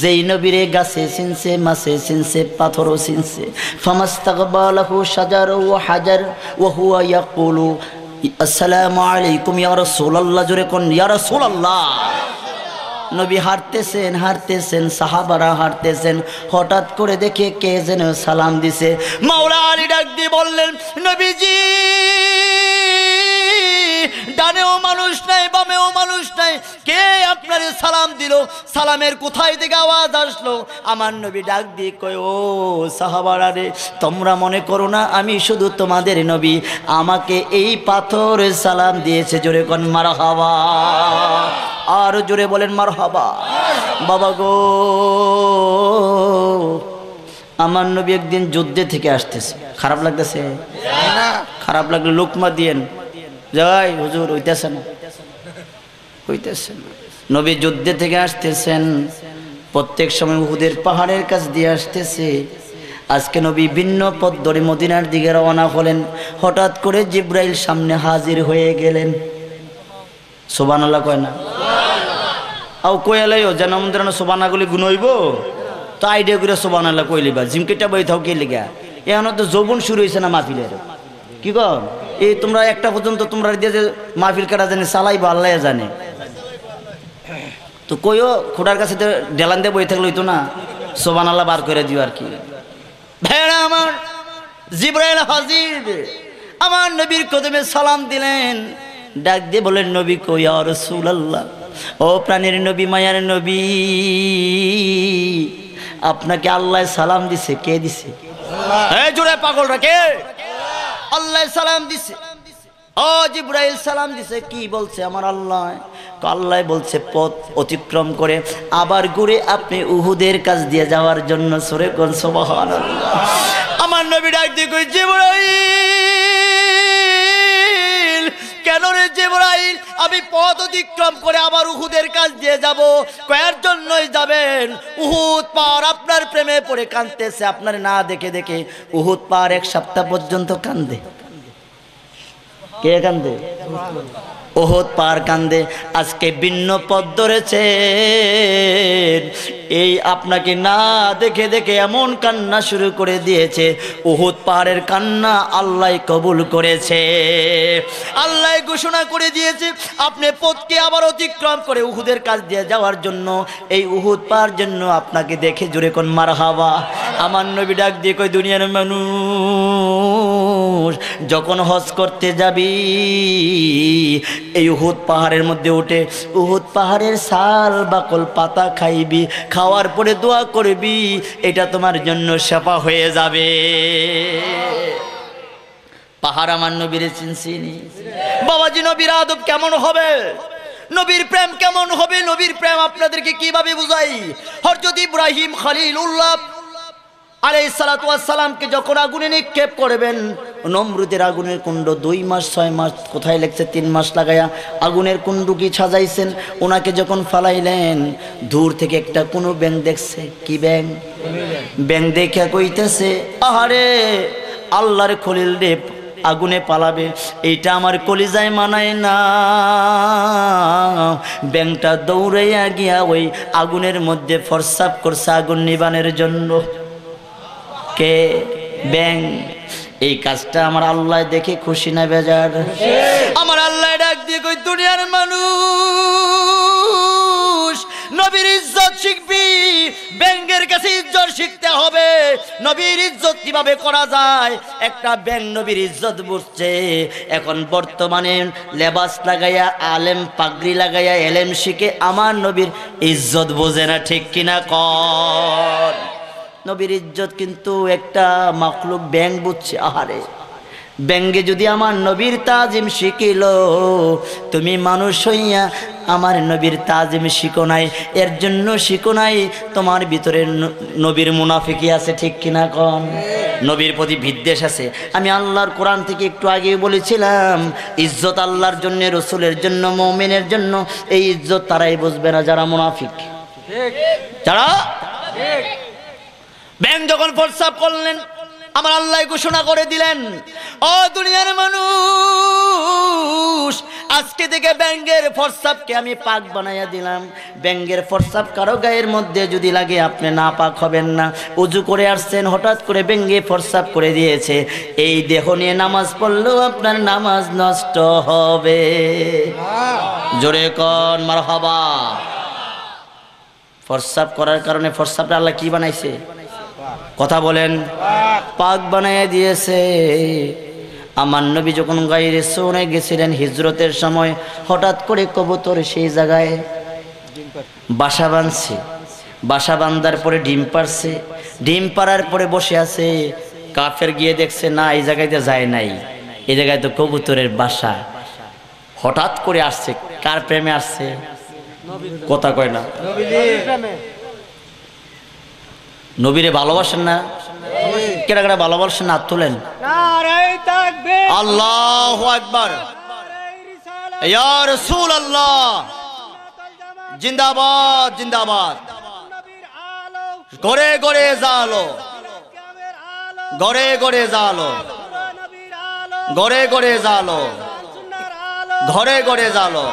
যেই নবীরে গাছে চিনছে মাছে চিনছে পাথরও চিনছে ফমাস্তাকবালাহু সাজার ও হাজার ও ইয়াকুলু আসসালামু আলাইকুম ইয়া রাসূলুল্লাহ জোরে কোন ইয়া রাসূলুল্লাহ নবী হারতেছেন হারতেছেন সাহাবারা হারতেছেন হঠাৎ করে দেখে কে যেন সালাম দিছে মাওলা আলী ডাক দিয়ে বললেন নবীজি ডানেও মানুষ নাই বামেও মানুষ নাই কে আপনার সালাম দিল সালামের কোথায় থেকে আওয়াজ আসলো আমার নবী ডাক দিয়ে কয় ও সাহাবারে তোমরা মনে করো না আমি শুধু তোমাদের নবী আমাকে এই পাথর সালাম দিয়েছে জোরে কন মার হাবা আর জোরে বলেন মার হাবা বাবা গো আমার নবী একদিন যুদ্ধে থেকে আসতেছে খারাপ লাগতেছে খারাপ লাগলে লোকমা দিয়েন যাই হুজুর হইতেছে না হইতেছে না নবী যুদ্ধে থেকে আসতেছেন প্রত্যেক সময় উহুদের পাহাড়ের কাছ দিয়ে আসতেছে আজকে নবী ভিন্ন পথ ধরে মদিনার দিকে রওনা হলেন হঠাৎ করে জিব্রাইল সামনে হাজির হয়ে গেলেন সোবানাল্লাহ কয় না আও কয়ালাইও যেন আমাদের সোবানাগুলি গুণ হইব তো আইডিয়া করে সোবানাল্লাহ কইলিবা জিমকেটা বই থাও কে লিগা এখন তো যৌবন শুরু হয়েছে না মাফিলের কি কম এই তোমরা একটা পর্যন্ত তোমরা দিয়ে যে মাহফিল কাটা জানে চালাই বা আল্লাহ জানে তো কইও খোটার কাছে তো ডেলান দিয়ে বই থাকলো তো না সোবান আল্লাহ বার করে দিও আর কি ভেড়া আমার জিব্রাইল হাজির আমার নবীর কদমে সালাম দিলেন ডাক দিয়ে বলেন নবী কই আর রসুল আল্লাহ ও প্রাণীর নবী মায়ার নবী আপনাকে আল্লাহ সালাম দিছে কে দিছে জোরে পাগল কে আল্লাহ সালাম দিছে ও জিব্রাইল সালাম দিছে কি বলছে আমার আল্লাহ আল্লাহ বলছে পথ অতিক্রম করে আবার ঘুরে আপনি উহুদের কাজ দিয়ে যাওয়ার জন্য সরে কোন সবহান আমার নবী ডাক দিয়ে জিব্রাইল কেন রে জেবরাইল আমি পথ অতিক্রম করে আবার উহুদের কাজ দিয়ে যাব কয়ার জন্যই যাবেন উহুদ পাহাড় আপনার প্রেমে পড়ে কাঁদতেছে আপনার না দেখে দেখে উহুদ পাহাড় এক সপ্তাহ পর্যন্ত কান্দে কে কান্দে ওহত পার কান্দে আজকে ভিন্ন পথ ধরেছে এই আপনাকে না দেখে দেখে এমন কান্না শুরু করে দিয়েছে ওহদ পাহাড়ের কান্না আল্লাহ কবুল করেছে আল্লাহ ঘোষণা করে দিয়েছে আপনি পথকে আবার অতিক্রম করে উহুদের কাজ দিয়ে যাওয়ার জন্য এই উহুদ পাহাড় জন্য আপনাকে দেখে জুড়ে কোন মার হাওয়া আমার নবী ডাক দিয়ে কই দুনিয়ার মানুষ যখন হজ করতে যাবি এই উহুদ পাহাড়ের মধ্যে উঠে উহুদ পাহাড়ের সাল বাকল পাতা খাইবি খাওয়ার পরে দোয়া করবি এটা তোমার জন্য সেপা হয়ে যাবে পাহাড় আমার নবীরে নি বাবাজি নবীর আদব কেমন হবে নবীর প্রেম কেমন হবে নবীর প্রেম আপনাদেরকে কিভাবে বুঝাই হরজত ইব্রাহিম খালিল উল্লাহ আলাই সালাতামকে যখন আগুনে নিক্ষেপ করবেন নমরুদের আগুনের কুণ্ড দুই মাস ছয় মাস কোথায় লেগছে তিন মাস লাগাইয়া আগুনের কি সাজাইছেন ওনাকে যখন ফালাইলেন দূর থেকে একটা কোনো ব্যাং দেখছে কি ব্যাং ব্যাং দেখে কইতেছে আহারে আল্লাহর খলিল রে আগুনে পালাবে এইটা আমার কলিজায় মানায় না ব্যাংটা দৌড়াইয়া গিয়া ওই আগুনের মধ্যে ফরসাপ করছে আগুন নিবানের জন্য কে ব্যাং এই কাজটা আমার আল্লাহ দেখে খুশি না বেজার আমার আল্লাহ ডাক দিয়ে কই দুনিয়ার মানুষ নবীর ইজ্জত শিখবি ব্যাংকের কাছে ইজ্জত শিখতে হবে নবীর ইজ্জত কিভাবে করা যায় একটা ব্যাংক নবীর ইজ্জত বুঝছে এখন বর্তমানে লেবাস লাগাইয়া আলেম পাগড়ি লাগাইয়া এলেম শিখে আমার নবীর ইজ্জত বোঝে না ঠিক কিনা কর নবীর ইজ্জত কিন্তু একটা মাকলুক ব্যাং বুঝছে আহারে ব্যাঙ্গে যদি আমার নবীর তাজিম শিখিল তুমি মানুষ হইয়া আমার নবীর তাজিম শিখো নাই এর জন্য শিখো নাই তোমার ভিতরে নবীর মুনাফিকি আছে ঠিক কিনা কন নবীর প্রতি বিদ্বেষ আছে আমি আল্লাহর কোরআন থেকে একটু আগে বলেছিলাম ইজ্জত আল্লাহর জন্য রসুলের জন্য মৌমিনের জন্য এই ইজ্জত তারাই বুঝবে না যারা মুনাফিক যারা ব্যাংক যখন প্রস্তাব করলেন আমার আল্লাহ ঘোষণা করে দিলেন ও দুনিয়ার মানুষ আজকে থেকে ব্যাংকের ফরসাপকে আমি পাক বানাইয়া দিলাম ব্যাংকের ফরসাপ কারো গায়ের মধ্যে যদি লাগে আপনি না পাক হবেন না উজু করে আসছেন হঠাৎ করে ব্যাঙ্গে ফরসাপ করে দিয়েছে এই দেহ নিয়ে নামাজ পড়লেও আপনার নামাজ নষ্ট হবে জোরে কন মার হবা ফরসাপ করার কারণে ফরসাপটা আল্লাহ কি বানাইছে কথা বলেন পাক বানাইয়া দিয়েছে আমার নবী যখন গাইরে সোনে গেছিলেন হিজরতের সময় হঠাৎ করে কবুতর সেই জায়গায় বাসা বাঁধছে বাসা বান্ধার পরে ডিম পারছে ডিম পাড়ার পরে বসে আছে কাফের গিয়ে দেখছে না এই জায়গাতে যায় নাই এই জায়গায় তো কবুতরের বাসা হঠাৎ করে আসছে কার প্রেমে আসছে কথা কয় না নবীরে ভালোবাসেন না কেটা কেটা ভালোবাসেন না তুলেন আল্লাহ একবার আল্লাহ জিন্দাবাদ জিন্দাবাদ গড়ে গড়ে জালো গড়ে গড়ে জালো গড়ে গড়ে জালো ঘরে ঘরে জালো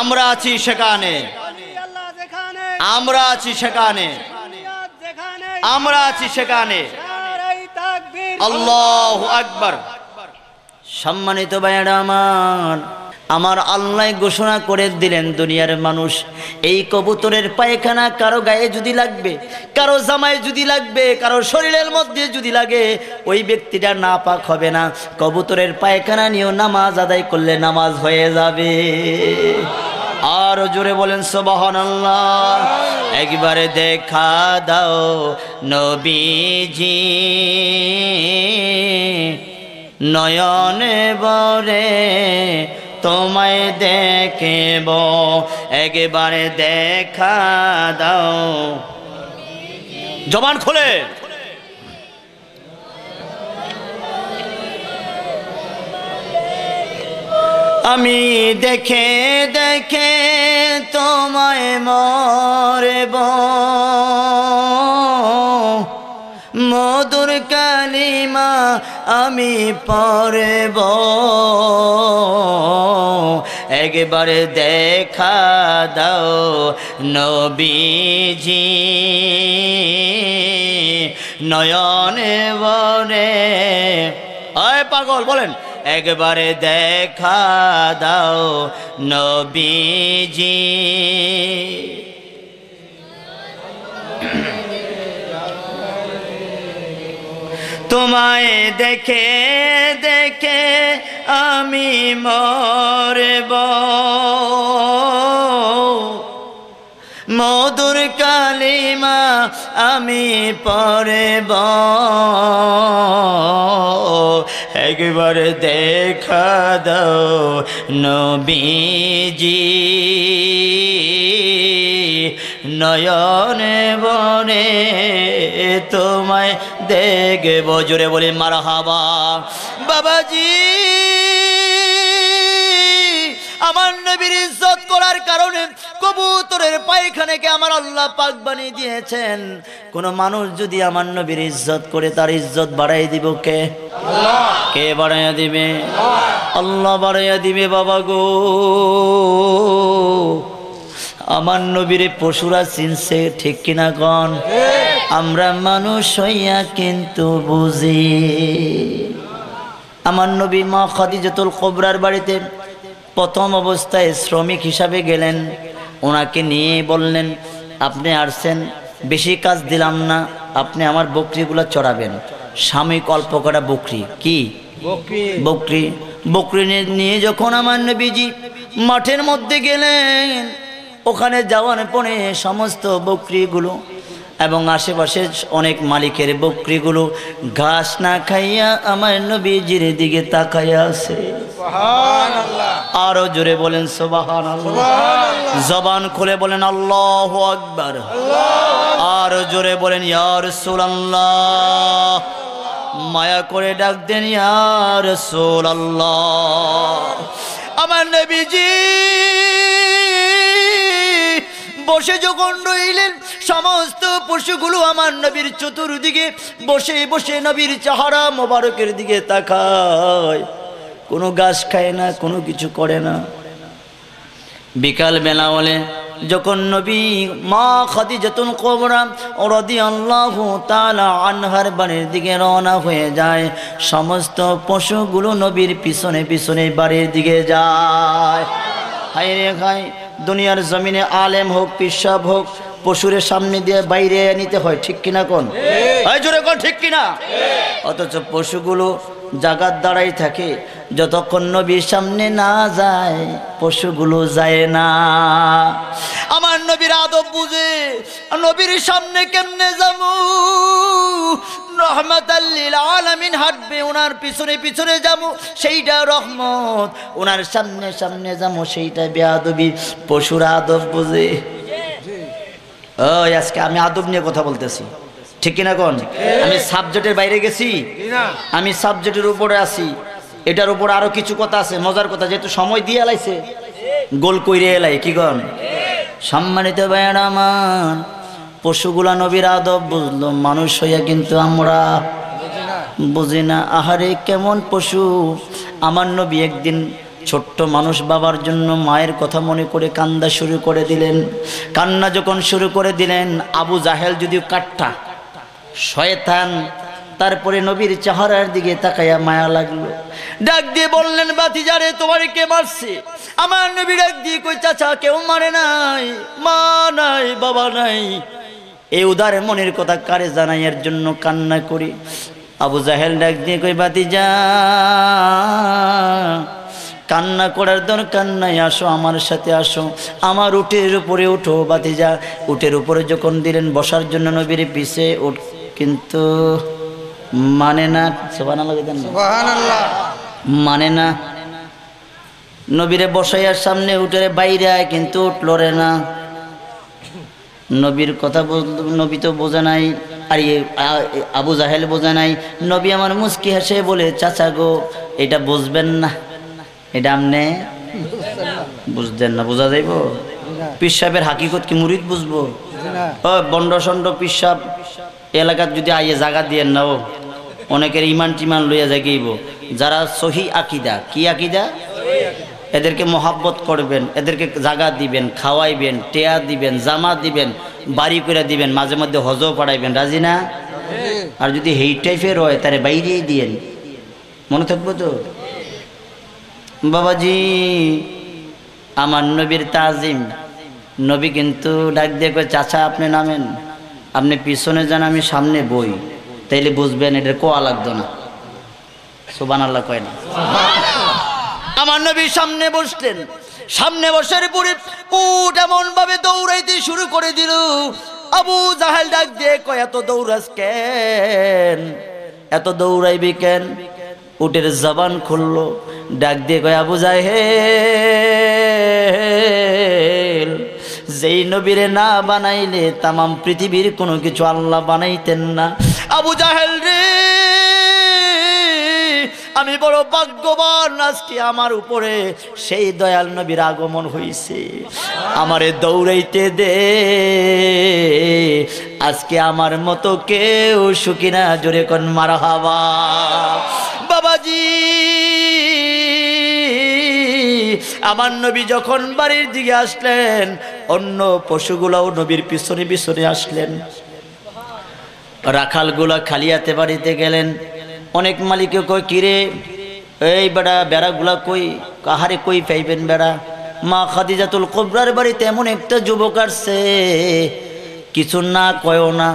আমরা আছি সেখানে আমরা আছি সেখানে আমরা আছি সেখানে আল্লাহ আকবর সম্মানিত ভাইয়েরা আমার আল্লাহ ঘোষণা করে দিলেন দুনিয়ার মানুষ এই কবুতরের পায়খানা কারো গায়ে যদি লাগবে কারো জামায় যদি লাগবে কারো শরীরের মধ্যে যদি লাগে ওই ব্যক্তিটা না পাক হবে না কবুতরের পায়খানা নিয়েও নামাজ আদায় করলে নামাজ হয়ে যাবে আর জোরে বলেন সোবাহন আল্লাহ একবারে দেখা দাও নবীজি নয়নে বরে তোমায় দেখেব একবারে দেখা দাও জবান খোলে আমি দেখে দেখে তোমায় মরব মধুর কালিমা আমি পরব একবার দেখা দাও নবীজি নয়নে বনে আয় পাগল বলেন একবার দেখা দাও নবীজি তোমায় দেখে দেখে আমি মরব মধুর কালিমা আমি পড়ব একবার দেখা দাও নবীজি নয়নে বনে তোমায় দেখবো জোরে বলি মারহাবা বাবাজি আমার নবীর ইজ্জত করার কারণে কবুতরের পায়খানাকে আমার আল্লাহ পাক বানিয়ে দিয়েছেন কোন মানুষ যদি আমার নবীর ইজ্জত করে তার ইজ্জত বাড়াই দিব কে কে বাড়াইয়া দিবে আল্লাহ বাড়াইয়া দিবে বাবা গো আমার নবীর পশুরা চিনছে ঠিক কিনা কন আমরা মানুষ হইয়া কিন্তু বুঝি আমার নবী মা খাদিজাতুল কবরার বাড়িতে প্রথম অবস্থায় শ্রমিক হিসাবে গেলেন ওনাকে নিয়ে বললেন আপনি আসছেন বেশি কাজ দিলাম না আপনি আমার বকরিগুলো চড়াবেন স্বামী কল্প করা বকরি কি বকরি বকরি নিয়ে যখন আমার নবীজি মাঠের মধ্যে গেলেন ওখানে যাওয়ার পরে সমস্ত বকরিগুলো এবং আশেপাশে অনেক মালিকের বকরিগুলো ঘাস না খাইয়া আমার নবীজির দিকে তাকাইয়া আছে আরো জোরে বলেন সোবাহান জবান খুলে বলেন আল্লাহ আকবর আরো জোরে বলেন ইয়ার সুল্লাহ মায়া করে ডাক দেন ইয়ার সুল্লাহ আমার নবীজি বসে যখন রইলেন সমস্ত পশুগুলো আমার নবীর চতুর্দিকে বসে বসে নবীর চাহারা মোবারকের দিকে তাকায় কোনো গাছ খায় না কোনো কিছু করে না বিকাল বেলা বলে যখন নবী মা যতন খাদিজাতুন রদি আল্লাহ তালা আনহার বাড়ির দিকে রওনা হয়ে যায় সমস্ত পশুগুলো নবীর পিছনে পিছনে বাড়ির দিকে যায় হায় রে খাই দুনিয়ার জমিনে আলেম হোক পিসাব হোক পশুরের সামনে দিয়ে বাইরে নিতে হয় ঠিক কিনা কোন ঠিক কিনা অথচ পশুগুলো জাগাত দাঁড়াই থাকে যতক্ষণ নবীর সামনে না যায় পশুগুলো যায় না আমার নবীর আদব বুঝে নবীর সামনে কেমনে যাব ওনার পিছনে যাবো সেইটা রহমত ওনার সামনে সামনে যাবো সেইটা পশুর আদব ও আজকে আমি আদব নিয়ে কথা বলতেছি ঠিক কিনা কোন আমি সাবজেক্টের বাইরে গেছি আমি সাবজেক্টের উপরে আছি এটার উপর আরো কিছু কথা আছে মজার কথা যেহেতু সময় দিয়ে এলাইছে গোল কইরে এলাই কি কন সম্মানিত বায়ন পশুগুলা নবীর আদব বুঝলো মানুষ হইয়া কিন্তু আমরা বুঝি না আহারে কেমন পশু আমার নবী একদিন ছোট্ট মানুষ বাবার জন্য মায়ের কথা মনে করে কান্দা শুরু করে দিলেন কান্না যখন শুরু করে দিলেন আবু জাহেল যদিও কাট্টা শয়তান তারপরে নবীর চেহারার দিকে তাকাইয়া মায়া লাগলো ডাক দিয়ে বললেন বাতি যারে তোমার কে মারছে আমার নবী ডাক দিয়ে কই চাচা কেউ মারে নাই মা নাই বাবা নাই এই উদার মনের কথা কারে জানাইয়ের জন্য কান্না করি আবু জাহেল ডাক দিয়ে কই বাতি যা কান্না করার দরকার নাই আসো আমার সাথে আসো আমার উটের উপরে উঠো বাতিজা উটের উপরে যখন দিলেন বসার জন্য নবীর পিছে উঠ কিন্তু মানে না মানে না নবীরে বসাইয়ার সামনে উঠে বাইরে আয় কিন্তু উঠলরে না নবীর কথা নবী তো বোঝা নাই আর আবু জাহেল বোঝা নাই নবী আমার মুস্কি হাসে বলে চাচা গো এটা বুঝবেন না এটা আমনে বুঝতেন না বোঝা যাইব সাহেবের হাকিকত কি মুড়িত বুঝবো বন্ড সন্ড পিসাব এলাকার যদি আইয়ে জাগা দিয়ে নাও অনেকের ইমান টিমান লইয়া জাগিব যারা সহি আকিদা কি আকিদা এদেরকে মহাব্বত করবেন এদেরকে জাগা দিবেন খাওয়াইবেন টেয়া দিবেন জামা দিবেন বাড়ি করে দিবেন মাঝে মধ্যে হজও পাড়াইবেন রাজি না আর যদি হেই টাইপের হয় তারে বাইরেই দিয়েন মনে থাকবো তো বাবাজি আমার নবীর তাজিম নবী কিন্তু ডাক দিয়ে চাচা আপনি নামেন আপনি পিছনে যান আমি সামনে বই তাইলে বুঝবেন এটা কোয়া লাগতো না সুবান আল্লাহ কয় না আমার নবী সামনে বসলেন সামনে বসার পরে উট এমন ভাবে দৌড়াইতে শুরু করে দিল আবু জাহেল ডাক দিয়ে কয় এত দৌড়াস কেন এত দৌড়াইবি কেন উটের জবান খুললো ডাক দিয়ে কয় আবু জাহেল যেই নবীরে না বানাইলে তামাম পৃথিবীর কোনো কিছু আল্লাহ বানাইতেন না আবু জাহেল রে আমি বড় ভাগ্যবান আজকে আমার উপরে সেই দয়াল নবীর আগমন হয়েছে আমারে দৌড়াইতে দে আজকে আমার মতো কেউ সুকিনা জোরে কন মারা হাবা বাবাজি আমার নবী যখন বাড়ির দিকে আসলেন অন্য পশুগুলাও নবীর পিছনে পিছনে আসলেন রাখালগুলা খালিয়াতে বাড়িতে গেলেন অনেক মালিকে কই কিরে এই বেড়া বেড়াগুলা কই কাহারে কই পাইবেন বেড়া মা খাদিজাতুল কোবরার বাড়িতে এমন একটা যুবক আসছে কিছু না কয়ও না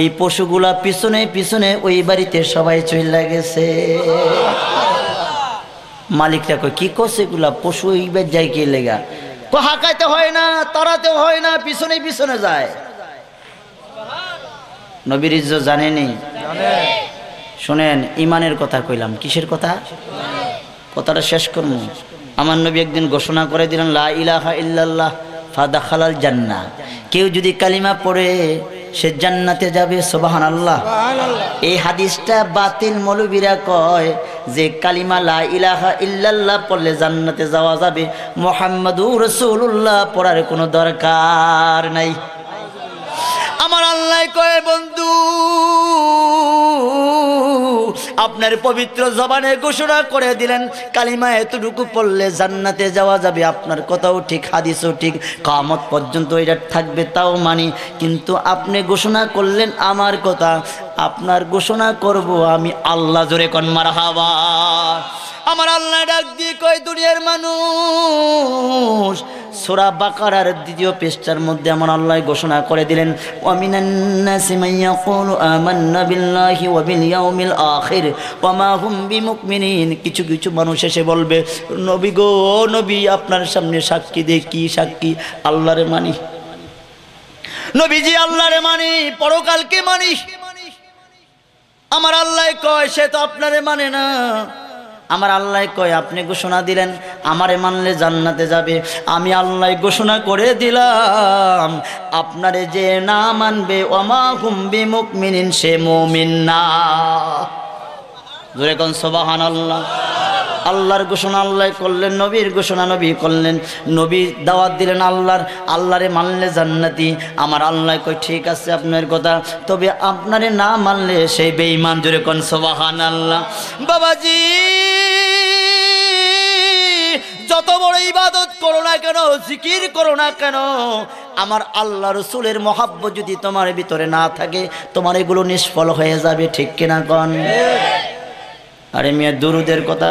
এই পশুগুলা পিছনে পিছনে ওই বাড়িতে সবাই চলে গেছে মালিকরা কয় কি করছে এগুলা পশু এইবার যাই কে লেগা কো হাঁকাইতে হয় না তাড়াতে হয় না পিছনে পিছনে যায় নবীর ইজ্জ জানেনি শোনেন ইমানের কথা কইলাম কিসের কথা কথাটা শেষ করুন আমার নবী একদিন ঘোষণা করে দিলেন লা ইলাহা ইল্লাল্লাহ ফাদা খালাল জান্না কেউ যদি কালিমা পড়ে সে জান্নাতে যাবে সোবাহান আল্লাহ এই হাদিসটা বাতিল মৌলবীরা কয় যে কালিমা ইলাহা ইল্লাল্লাহ পড়লে জান্নাতে যাওয়া যাবে মোহাম্মদুর রসুল্লাহ পড়ার কোনো দরকার নাই আমার আল্লাহ কয়ে বন্ধু আপনার পবিত্র জবানে ঘোষণা করে দিলেন কালিমা এতটুকু পড়লে জান্নাতে যাওয়া যাবে আপনার কথাও ঠিক হাদিসও ঠিক কামত পর্যন্ত এটা থাকবে তাও মানি কিন্তু আপনি ঘোষণা করলেন আমার কথা আপনার ঘোষণা করব আমি আল্লাহ জোরে কন হাওয়া আমার আল্লাহ ডাক দিয়ে কয় দুনিয়ার মানুষ সোরা বাকারার দ্বিতীয় পৃষ্ঠার মধ্যে আমার আল্লাহ ঘোষণা করে দিলেন কিছু কিছু মানুষ এসে বলবে নবী গো নবী আপনার সামনে সাক্ষী দে কি সাক্ষী রে মানি নবীজি রে মানি পরকালকে মানি আমার আল্লাহ কয় সে তো আপনারে মানে না আমার আল্লাহ কয় আপনি ঘোষণা দিলেন আমারে মানলে জান্নাতে যাবে আমি আল্লাহ ঘোষণা করে দিলাম আপনারে যে না মানবে অমা কুম্বি মুখ মিনিন সে মৌমিন না জোরে কন সোবাহান আল্লাহ আল্লাহর ঘোষণা আল্লাহ করলেন নবীর ঘোষণা নবী করলেন নবী দাওয়াত দিলেন আল্লাহর আল্লাহরে মানলে জান্নাতি আমার আল্লাহ কই ঠিক আছে আপনার কথা তবে আপনারে না মানলে সেই বেঈমান জুড়ে কন সোবাহান আল্লাহ বাবাজি যত বড় ইবাদত করো না কেন জিকির করো না কেন আমার আল্লাহ রসুলের মহাব্ব যদি তোমার ভিতরে না থাকে তোমার এগুলো নিষ্ফল হয়ে যাবে ঠিক কিনা কন আরে মেয়ে দুরুদের কথা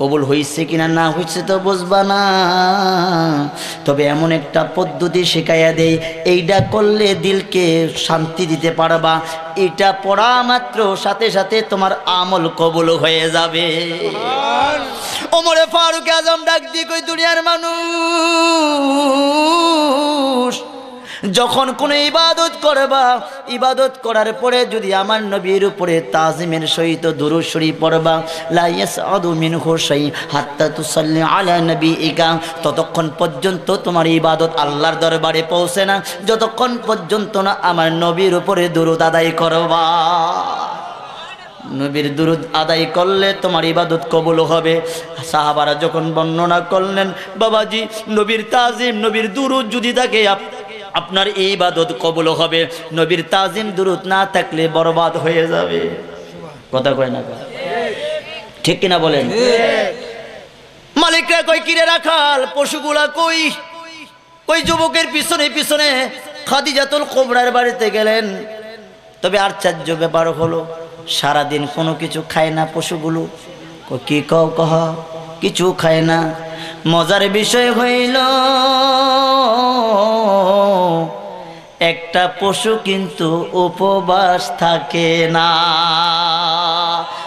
কবুল হয়েছে কিনা না হয়েছে তো বুঝবা না তবে এমন একটা পদ্ধতি শেখাইয়া দেই এইটা করলে দিলকে শান্তি দিতে পারবা এটা পড়া মাত্র সাথে সাথে তোমার আমল কবুল হয়ে যাবে ওমরে ফারুক আজম ডাক দিয়ে কই দুনিয়ার মানুষ যখন কোনো ইবাদত করবা ইবাদত করার পরে যদি আমার নবীর উপরে তাজিমের সহিত দুরুশরী পড়বা লাইয়াস আদুমিন হোসাই হাত্তা তুসাল্লি আলা নবী ইকা ততক্ষণ পর্যন্ত তোমার ইবাদত আল্লাহর দরবারে পৌঁছে না যতক্ষণ পর্যন্ত না আমার নবীর উপরে দুরুদ আদায় করবা নবীর দুরুদ আদায় করলে তোমার ইবাদত কবুল হবে সাহাবারা যখন বর্ণনা করলেন বাবাজি নবীর তাজিম নবীর দুরুদ যদি তাকে আপনার এই বাদত কবল হবে নবীর তাজিম দুরুত না থাকলে বরবাদ হয়ে যাবে কথা কয় না ঠিক কিনা বলেন মালিকরা কই কিরে রাখাল পশুগুলা কই ওই যুবকের পিছনে পিছনে খাদিজাতুল কোবরার বাড়িতে গেলেন তবে আশ্চর্য ব্যাপার হলো সারাদিন কোনো কিছু খায় না পশুগুলো কি কহ কিছু খায় না মজার বিষয় হইল একটা পশু কিন্তু উপবাস থাকে না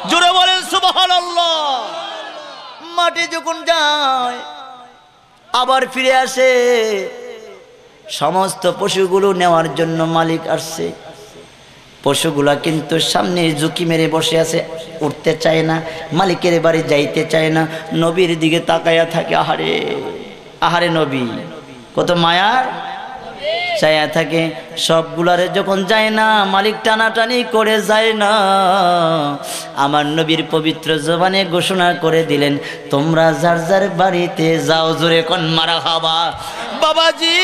জুড়ে বলেন সুবহানাল্লাহ মাটি যখন যায় আবার ফিরে আসে সমস্ত পশুগুলো নেওয়ার জন্য মালিক আসছে পশুগুলা কিন্তু সামনে ঝুঁকি মেরে বসে আছে উঠতে চায় না মালিকের বাড়ি যাইতে চায় না নবীর দিকে তাকাইয়া থাকে আহারে আহারে নবী কত মায়ার চায়া থাকে সবগুলারে যখন যায় না মালিক টানাটানি করে যায় না আমার নবীর পবিত্র জবানে ঘোষণা করে দিলেন তোমরা যার যার বাড়িতে যাও জোরে কন মারা খাবা বাবাজি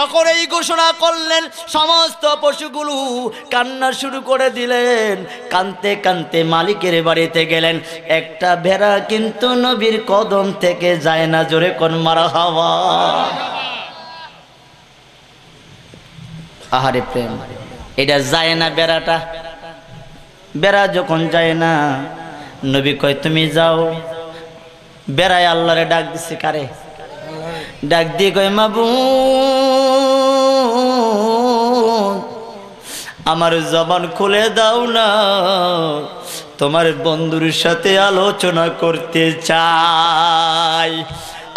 যখন এই ঘোষণা করলেন সমস্ত পশুগুলো কান্না শুরু করে দিলেন কানতে কানতে মালিকের বাড়িতে গেলেন একটা ভেড়া কিন্তু নবীর কদম থেকে যায় না জোরে কোন মারা হাওয়া আহারে প্রেম এটা যায় না বেড়াটা বেড়া যখন যায় না নবী কয় তুমি যাও বেড়ায় আল্লাহরে ডাক দিছে কারে ডাক দিয়ে কয় মাবু আমার জবান খুলে দাও না তোমার বন্ধুর সাথে আলোচনা করতে চাই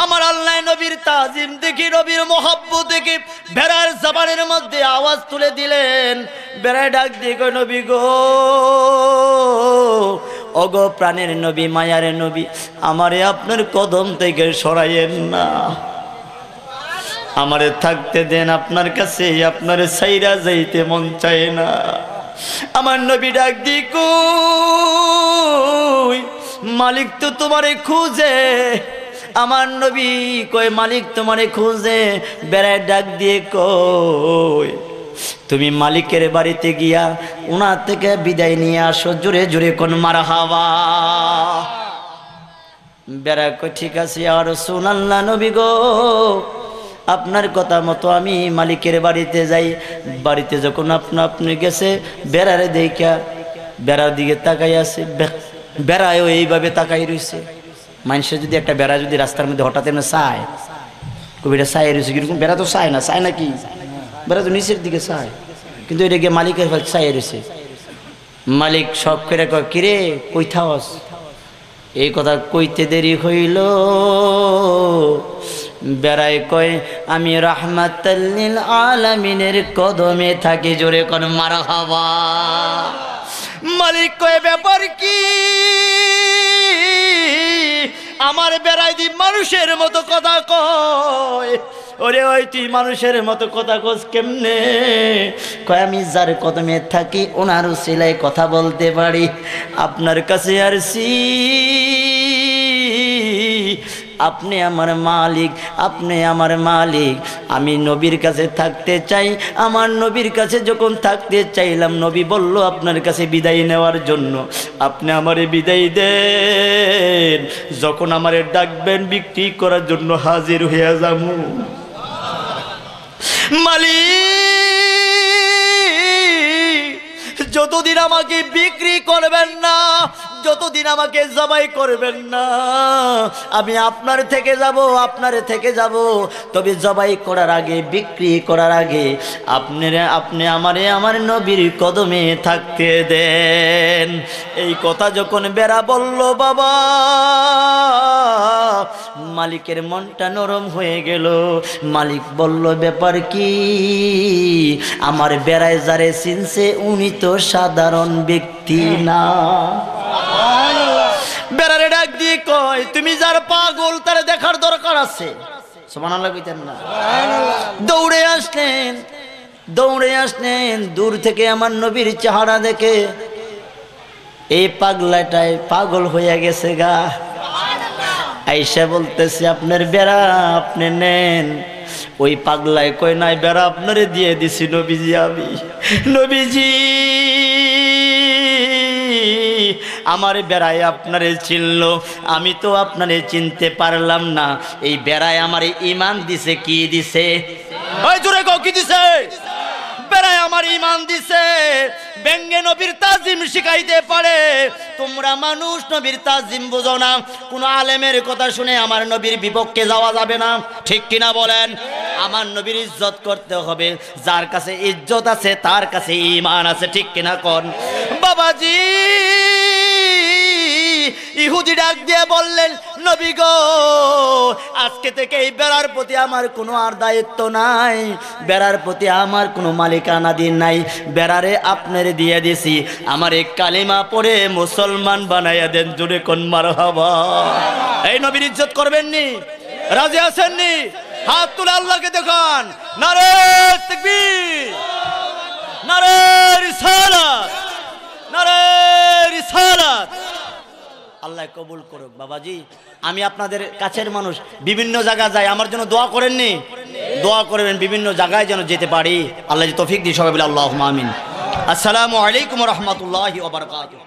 আমার আল্লাহ নবীর তাজিম দেখি নবীর মহাব্ব দেখি বেড়ার জবানের মধ্যে আওয়াজ তুলে দিলেন বেড়ায় ডাক দিয়ে কয় নবী গো অগ প্রাণের নবী মায়ারে নবী আমারে আপনার কদম থেকে সরাইয়েন না আমারে থাকতে দেন আপনার কাছে আপনার সাইরা যাইতে মন চায় না আমার নবী ডাক দিকু মালিক তো তোমারে খুঁজে আমার নবী কয় মালিক তোমারে খুঁজে বেড়ায় ডাক দিয়ে কয় তুমি মালিকের বাড়িতে গিয়া ওনার থেকে বিদায় নিয়ে আসো জোরে জোরে কোন মার হাওয়া বেড়া ঠিক আছে আর সোনাল্লা নবী গো আপনার কথা মতো আমি মালিকের বাড়িতে যাই বাড়িতে যখন আপনা আপনি গেছে বেড়ারে দেখা বেড়ার দিকে তাকাই আছে বেড়ায়ও এইভাবে তাকাই রয়েছে মানুষের যদি একটা বেড়া যদি রাস্তার মধ্যে হঠাৎ এমনি চায় কবিটা চাই রয়েছে কিরকম বেড়া তো চায় না চায় না কি বেড়া তো নিচের দিকে চায় কিন্তু এটা গিয়ে মালিকের চাই রয়েছে মালিক সব করে কয় কিরে কইথাওস এই কথা কইতে দেরি হইল বেড়াই কয় আমি রহমাতাল্লিল আলামিনের কদমে থাকি জোরে কোন মারা হবা মালিক কয় ব্যাপার কি আমার বেড়াই দি মানুষের মতো কথা কয় ওরে ওই তুই মানুষের মতো কথা কোস কেমনে কয় আমি যার কদমে থাকি ওনারও সেলাই কথা বলতে পারি আপনার কাছে আর সি আপনি আমার মালিক আপনি আমার মালিক আমি নবীর কাছে থাকতে চাই আমার নবীর কাছে যখন থাকতে চাইলাম নবী বলল আপনার কাছে বিদায় নেওয়ার জন্য আপনি আমারে বিদায় দেন যখন আমারে ডাকবেন বিক্রি করার জন্য হাজির হইয়া যাব মালিক যতদিন আমাকে বিক্রি করবেন না যতদিন আমাকে জবাই করবেন না আমি আপনার থেকে যাব আপনার থেকে যাব তবে জবাই করার আগে বিক্রি করার আগে আপনার আপনি আমারে আমার নবীর কদমে থাকতে দেন এই কথা যখন বেড়া বলল বাবা মালিকের মনটা নরম হয়ে গেল মালিক বলল ব্যাপার কি আমার বেড়ায় যারে চিনছে উনি তো সাধারণ ব্যক্তি না কয় তুমি যার পাগল তার দেখার দরকার আছে দৌড়ে আসলেন দৌড়ে আসলেন দূর থেকে আমার নবীর চেহারা দেখে এই পাগলাটায় পাগল হয়ে গেছে গা আইসা বলতেছে আপনার বেড়া আপনি নেন ওই পাগলায় কয় নাই বেড়া আপনারে দিয়ে দিছি নবীজি আমি নবীজি আমার বেড়ায় আপনারে চিনল আমি তো আপনারে চিনতে পারলাম না এই বেড়ায় আমার ইমান দিছে কি দিছে কও কি দিছে আমার ইমান দিছে নবীর তাজিম শিখাইতে পারে তোমরা মানুষ নবীর তাজিম কোনো আলেমের কথা শুনে আমার নবীর বিপক্ষে যাওয়া যাবে না ঠিক কিনা বলেন আমার নবীর ইজ্জত করতে হবে যার কাছে ইজ্জত আছে তার কাছে ইমান আছে ঠিক কিনা কন বাবাজি ইহুদি ডাক দিয়ে বললেন নবী গো আজকে থেকে এই বেড়ার প্রতি আমার কোনো আর দায়িত্ব নাই বেড়ার প্রতি আমার কোনো মালিকানা দিন নাই বেড়ারে আপনার দিয়ে দিছি আমার এই কালিমা পড়ে মুসলমান বানাইয়া দেন জুড়ে কোন মার এই নবীর ইজ্জত করবেন নি রাজি আসেননি হাত তুলে আল্লাহকে দেখান নারে নারে রিসালাত নারে রিসালাত আল্লাহ কবুল করুক বাবাজি আমি আপনাদের কাছের মানুষ বিভিন্ন জায়গা যাই আমার জন্য দোয়া করেননি দোয়া করবেন বিভিন্ন জায়গায় যেন যেতে পারি আল্লাহ তফিক দিই সবাই বলে আল্লাহ মামিন আসসালামু আলাইকুম রহমতুল্লাহ ওবরকাত